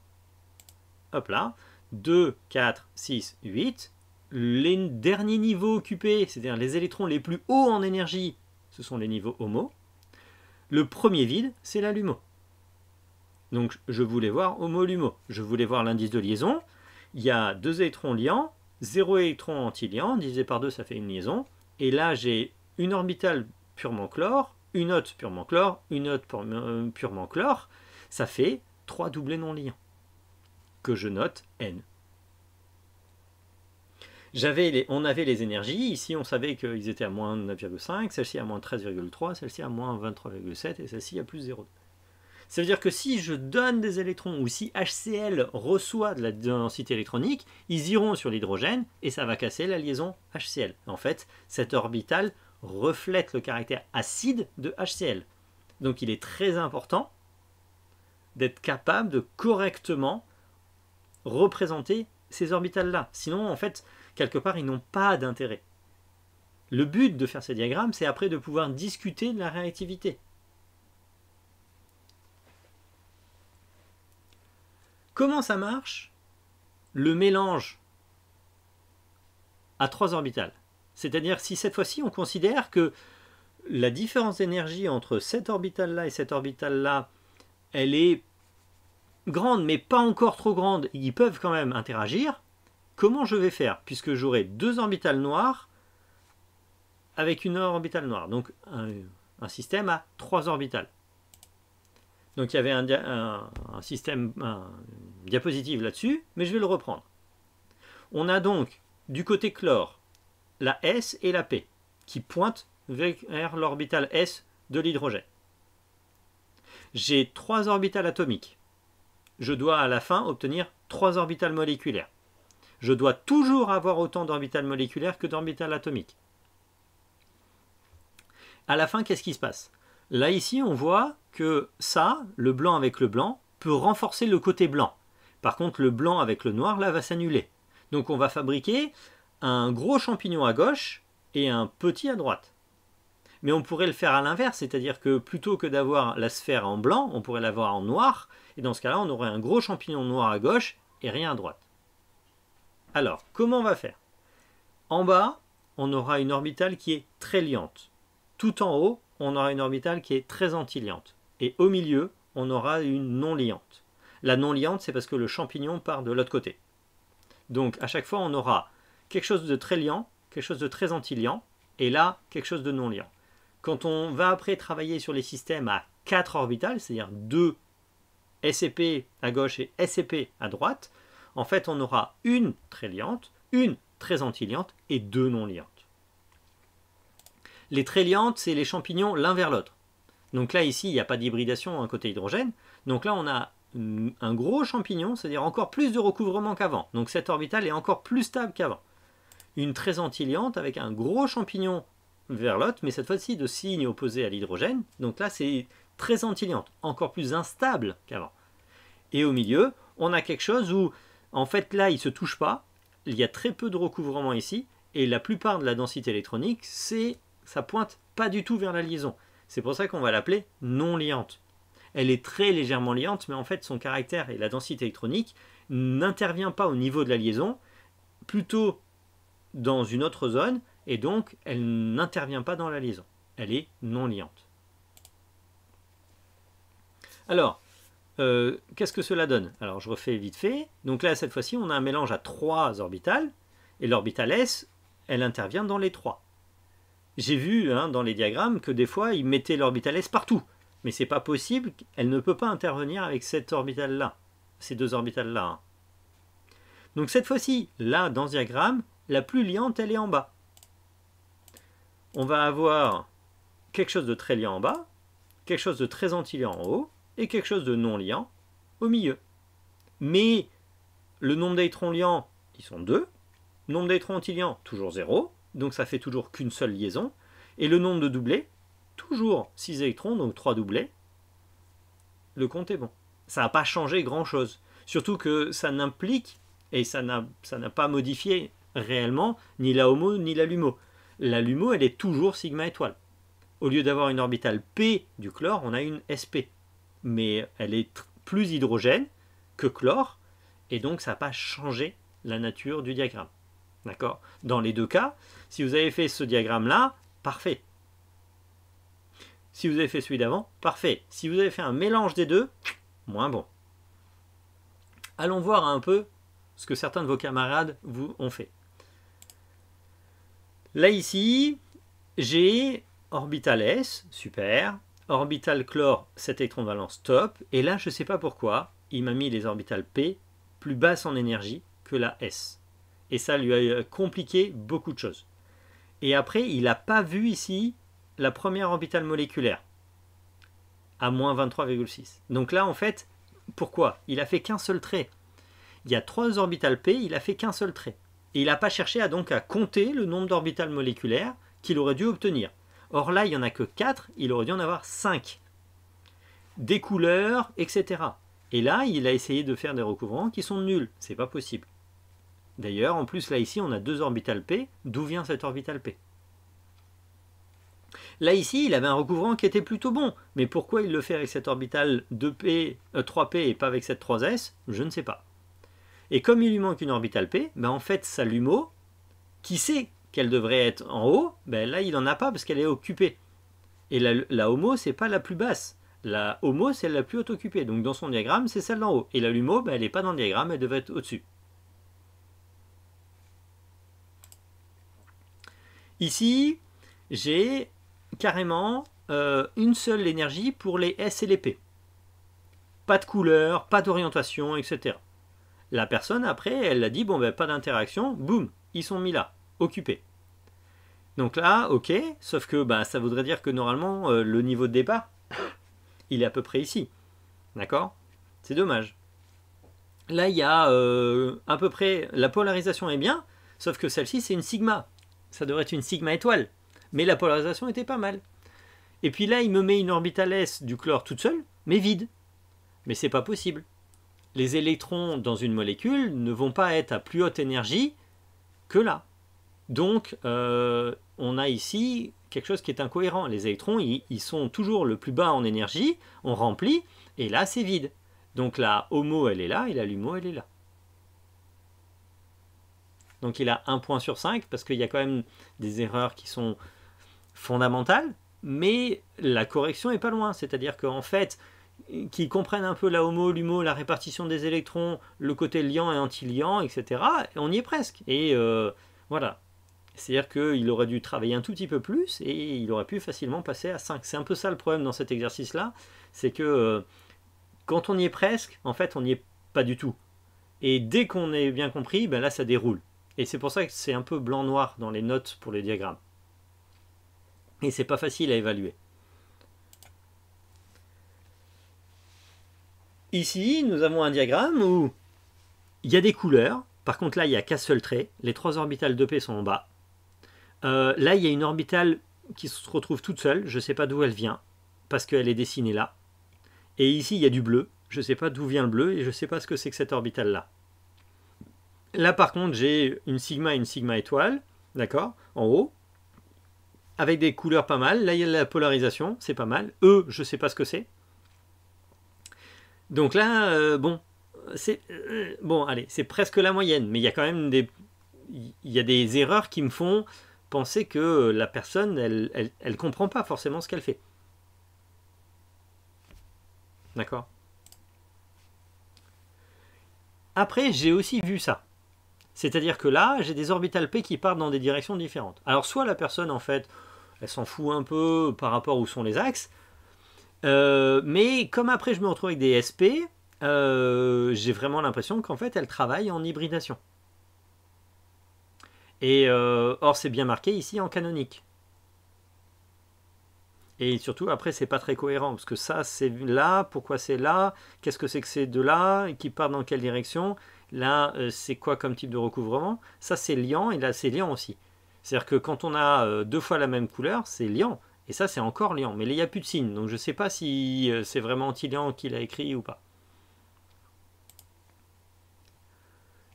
S1: Hop là. 2, 4, 6, 8. Les derniers niveaux occupés, c'est-à-dire les électrons les plus hauts en énergie, ce sont les niveaux homo. Le premier vide, c'est l'allumo. Donc je voulais voir homo-lumo. Je voulais voir l'indice de liaison. Il y a deux électrons liants, 0 électron anti divisé par 2, ça fait une liaison. Et là, j'ai une orbitale purement chlore, une note purement chlore, une note euh, purement chlore, ça fait trois doublés non liants que je note N. on avait les énergies, ici on savait qu'ils étaient à moins 9,5, celle-ci à moins 13,3, celle-ci à moins 23,7 et celle-ci à plus 0. Ça veut dire que si je donne des électrons ou si HCl reçoit de la densité électronique, ils iront sur l'hydrogène et ça va casser la liaison HCl. En fait, cette orbital reflète le caractère acide de HCl. Donc il est très important d'être capable de correctement représenter ces orbitales-là. Sinon, en fait, quelque part, ils n'ont pas d'intérêt. Le but de faire ces diagrammes, c'est après de pouvoir discuter de la réactivité. Comment ça marche le mélange à trois orbitales c'est-à-dire si cette fois-ci on considère que la différence d'énergie entre cette orbitale là et cet orbitale là elle est grande mais pas encore trop grande, ils peuvent quand même interagir, comment je vais faire Puisque j'aurai deux orbitales noires avec une orbitale noire, donc un, système à trois orbitales. Donc il y avait un, un système, diapositive là-dessus, mais je vais le reprendre. On a donc du côté chlore la S et la P, qui pointent vers l'orbital S de l'hydrogène. J'ai trois orbitales atomiques. Je dois à la fin obtenir trois orbitales moléculaires. Je dois toujours avoir autant d'orbitales moléculaires que d'orbitales atomiques. À la fin, qu'est-ce qui se passe Là, ici, on voit que ça, le blanc avec le blanc, peut renforcer le côté blanc. Par contre, le blanc avec le noir, là, va s'annuler. Donc, on va fabriquer un gros champignon à gauche et un petit à droite. Mais on pourrait le faire à l'inverse, c'est-à-dire que plutôt que d'avoir la sphère en blanc, on pourrait l'avoir en noir, et dans ce cas-là, on aurait un gros champignon noir à gauche et rien à droite. Alors, comment on va faire En bas, on aura une orbitale qui est très liante. Tout en haut, on aura une orbitale qui est très antiliante. Et au milieu, on aura une non-liante. La non-liante, c'est parce que le champignon part de l'autre côté. Donc à chaque fois, on aura quelque chose de très liant, quelque chose de très anti-liant, et là, quelque chose de non liant. Quand on va après travailler sur les systèmes à 4 orbitales, c'est-à-dire 2 SCP à gauche et SCP à droite, en fait, on aura une très liante, une très antiliante et deux non liantes. Les très liantes, c'est les champignons l'un vers l'autre. Donc là, ici, il n'y a pas d'hybridation un côté hydrogène. Donc là, on a un gros champignon, c'est-à-dire encore plus de recouvrement qu'avant. Donc cet orbitale est encore plus stable qu'avant une très antiliante avec un gros champignon l'autre, mais cette fois-ci de signe opposé à l'hydrogène. Donc là, c'est très antillante encore plus instable qu'avant. Et au milieu, on a quelque chose où, en fait, là, il ne se touche pas. Il y a très peu de recouvrement ici. Et la plupart de la densité électronique, c'est ça pointe pas du tout vers la liaison. C'est pour ça qu'on va l'appeler non liante. Elle est très légèrement liante, mais en fait, son caractère et la densité électronique n'intervient pas au niveau de la liaison, plutôt dans une autre zone et donc elle n'intervient pas dans la liaison. Elle est non liante. Alors, euh, qu'est-ce que cela donne Alors, je refais vite fait. Donc là, cette fois-ci, on a un mélange à trois orbitales, et l'orbitale S, elle intervient dans les trois. J'ai vu hein, dans les diagrammes que des fois, ils mettaient l'orbitale S partout, mais c'est pas possible, elle ne peut pas intervenir avec cette orbitale-là, ces deux orbitales-là. Hein. Donc cette fois-ci, là, dans ce diagramme, la plus liante, elle est en bas. On va avoir quelque chose de très liant en bas, quelque chose de très antiliant en haut, et quelque chose de non liant au milieu. Mais le nombre d'électrons liants, ils sont 2. Nombre d'électrons antiliants, toujours zéro. Donc ça fait toujours qu'une seule liaison. Et le nombre de doublés, toujours 6 électrons, donc 3 doublés. Le compte est bon. Ça n'a pas changé grand-chose. Surtout que ça n'implique, et ça n'a pas modifié réellement ni la homo ni la lumo. La lumo, elle est toujours sigma étoile. Au lieu d'avoir une orbitale P du chlore, on a une SP. Mais elle est plus hydrogène que chlore, et donc ça n'a pas changé la nature du diagramme. D'accord Dans les deux cas, si vous avez fait ce diagramme-là, parfait. Si vous avez fait celui d'avant, parfait. Si vous avez fait un mélange des deux, moins bon. Allons voir un peu ce que certains de vos camarades vous ont fait. Là ici, j'ai orbital S, super, orbital chlore, cette électrons valence top, et là je ne sais pas pourquoi, il m'a mis les orbitales P plus basses en énergie que la S. Et ça lui a euh, compliqué beaucoup de choses. Et après, il n'a pas vu ici la première orbitale moléculaire, à moins 23,6. Donc là, en fait, pourquoi Il a fait qu'un seul trait. Il y a trois orbitales P, il a fait qu'un seul trait. Et il n'a pas cherché à, donc à compter le nombre d'orbitales moléculaires qu'il aurait dû obtenir. Or là, il n'y en a que 4, il aurait dû en avoir 5. Des couleurs, etc. Et là, il a essayé de faire des recouvrants qui sont nuls. C'est pas possible. D'ailleurs, en plus, là ici, on a deux orbitales P. D'où vient cette orbitale P Là ici, il avait un recouvrant qui était plutôt bon. Mais pourquoi il le fait avec cette orbitale 2P, 3P euh, et pas avec cette 3S Je ne sais pas. Et comme il lui manque une orbitale P, ben en fait, sa LUMO, qui sait qu'elle devrait être en haut, ben là, il n'en a pas parce qu'elle est occupée. Et la, la homo, c'est pas la plus basse. La homo, c'est la plus haute occupée. Donc dans son diagramme, c'est celle d'en haut. Et la lumo, ben, elle n'est pas dans le diagramme, elle devrait être au-dessus. Ici, j'ai carrément euh, une seule énergie pour les S et les P. Pas de couleur, pas d'orientation, etc. La personne, après, elle a dit, bon, ben, pas d'interaction, boum, ils sont mis là, occupés. Donc là, ok, sauf que ben, ça voudrait dire que normalement, euh, le niveau de départ, il est à peu près ici. D'accord C'est dommage. Là, il y a euh, à peu près, la polarisation est bien, sauf que celle-ci, c'est une sigma. Ça devrait être une sigma étoile. Mais la polarisation était pas mal. Et puis là, il me met une orbitale S du chlore toute seule, mais vide. Mais c'est pas possible les électrons dans une molécule ne vont pas être à plus haute énergie que là. Donc, euh, on a ici quelque chose qui est incohérent. Les électrons, ils sont toujours le plus bas en énergie, on remplit, et là, c'est vide. Donc la homo, elle est là, et la lumo, elle est là. Donc il a un point sur cinq parce qu'il y a quand même des erreurs qui sont fondamentales, mais la correction n'est pas loin. C'est-à-dire qu'en fait, qui comprennent un peu la homo, l'humo, la répartition des électrons, le côté liant et anti-liant, etc., on y est presque. Et euh, voilà. C'est-à-dire qu'il aurait dû travailler un tout petit peu plus et il aurait pu facilement passer à 5. C'est un peu ça le problème dans cet exercice-là, c'est que euh, quand on y est presque, en fait, on n'y est pas du tout. Et dès qu'on est bien compris, ben là, ça déroule. Et c'est pour ça que c'est un peu blanc-noir dans les notes pour les diagrammes. Et c'est pas facile à évaluer. Ici, nous avons un diagramme où il y a des couleurs. Par contre, là, il n'y a qu'un seul trait. Les trois orbitales de P sont en bas. Euh, là, il y a une orbitale qui se retrouve toute seule. Je ne sais pas d'où elle vient, parce qu'elle est dessinée là. Et ici, il y a du bleu. Je ne sais pas d'où vient le bleu, et je ne sais pas ce que c'est que cette orbitale-là. Là, par contre, j'ai une sigma et une sigma étoile, d'accord, en haut, avec des couleurs pas mal. Là, il y a la polarisation, c'est pas mal. E, je ne sais pas ce que c'est. Donc là, euh, bon, c'est euh, bon, allez, c'est presque la moyenne, mais il y a quand même des, il y a des erreurs qui me font penser que la personne, elle, elle, comprend pas forcément ce qu'elle fait. D'accord. Après, j'ai aussi vu ça. C'est-à-dire que là, j'ai des orbitales P qui partent dans des directions différentes. Alors soit la personne, en fait, elle s'en fout un peu par rapport où sont les axes, euh, mais comme après je me retrouve avec des SP, euh, j'ai vraiment l'impression qu'en fait elle travaille en hybridation. Et euh, or c'est bien marqué ici en canonique. Et surtout après c'est pas très cohérent parce que ça c'est là, pourquoi c'est là, qu'est-ce que c'est que c'est de là, qui part dans quelle direction, là c'est quoi comme type de recouvrement, ça c'est liant et là c'est liant aussi. C'est-à-dire que quand on a deux fois la même couleur, c'est liant. Et ça, c'est encore Léon. Mais il n'y a plus de signes, donc je ne sais pas si euh, c'est vraiment Antiléon qui l'a écrit ou pas.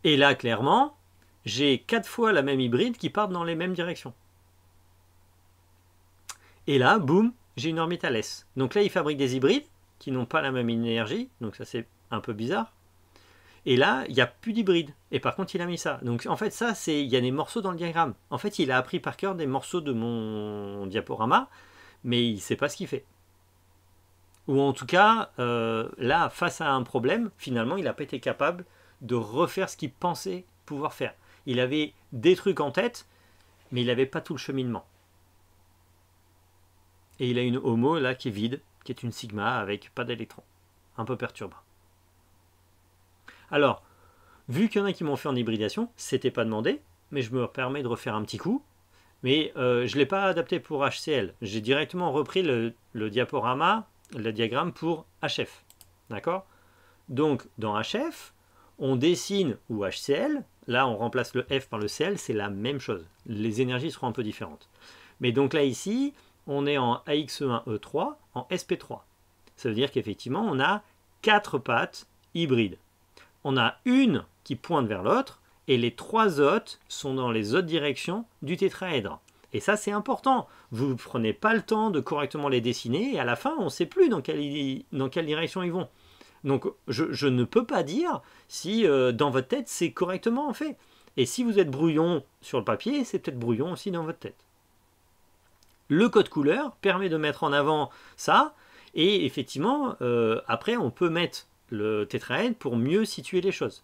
S1: Et là, clairement, j'ai quatre fois la même hybride qui part dans les mêmes directions. Et là, boum, j'ai une orbitale S. Donc là, il fabrique des hybrides qui n'ont pas la même énergie, donc ça c'est un peu bizarre. Et là, il n'y a plus d'hybride. Et par contre, il a mis ça. Donc en fait, ça, c'est il y a des morceaux dans le diagramme. En fait, il a appris par cœur des morceaux de mon diaporama, mais il ne sait pas ce qu'il fait. Ou en tout cas, euh, là, face à un problème, finalement, il n'a pas été capable de refaire ce qu'il pensait pouvoir faire. Il avait des trucs en tête, mais il n'avait pas tout le cheminement. Et il a une homo là qui est vide, qui est une sigma avec pas d'électrons. Un peu perturbant. Alors, vu qu'il y en a qui m'ont fait en hybridation, c'était pas demandé, mais je me permets de refaire un petit coup. Mais euh, je ne l'ai pas adapté pour HCl. J'ai directement repris le, diaporama, le diagramme pour HF. D'accord Donc, dans HF, on dessine ou HCl. Là, on remplace le F par le CL, c'est la même chose. Les énergies seront un peu différentes. Mais donc là, ici, on est en axe 1 e 3 e en SP3. Ça veut dire qu'effectivement, on a quatre pattes hybrides on a une qui pointe vers l'autre, et les trois autres sont dans les autres directions du tétraèdre. Et ça, c'est important. Vous ne prenez pas le temps de correctement les dessiner, et à la fin, on ne sait plus dans quelle, direction ils vont. Donc, je, ne peux pas dire si euh, dans votre tête, c'est correctement fait. Et si vous êtes brouillon sur le papier, c'est peut-être brouillon aussi dans votre tête. Le code couleur permet de mettre en avant ça, et effectivement, euh, après, on peut mettre le tétraèdre pour mieux situer les choses.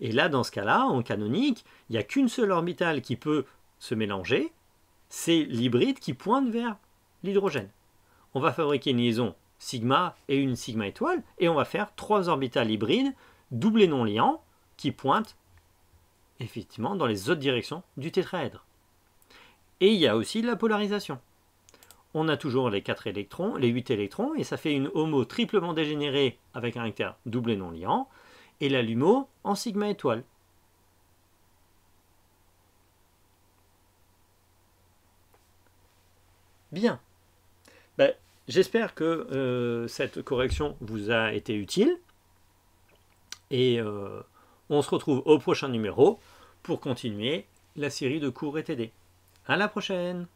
S1: Et là, dans ce cas-là, en canonique, il n'y a qu'une seule orbitale qui peut se mélanger, c'est l'hybride qui pointe vers l'hydrogène. On va fabriquer une liaison sigma et une sigma étoile, et on va faire trois orbitales hybrides, doublées non liants, qui pointent effectivement dans les autres directions du tétraèdre. Et il y a aussi la polarisation on a toujours les quatre électrons, les 8 électrons, et ça fait une homo triplement dégénérée avec un caractère double et non liant, et la LUMO en sigma étoile. Bien. Ben, j'espère que euh, cette correction vous a été utile. Et euh, on se retrouve au prochain numéro pour continuer la série de cours RTD. À la prochaine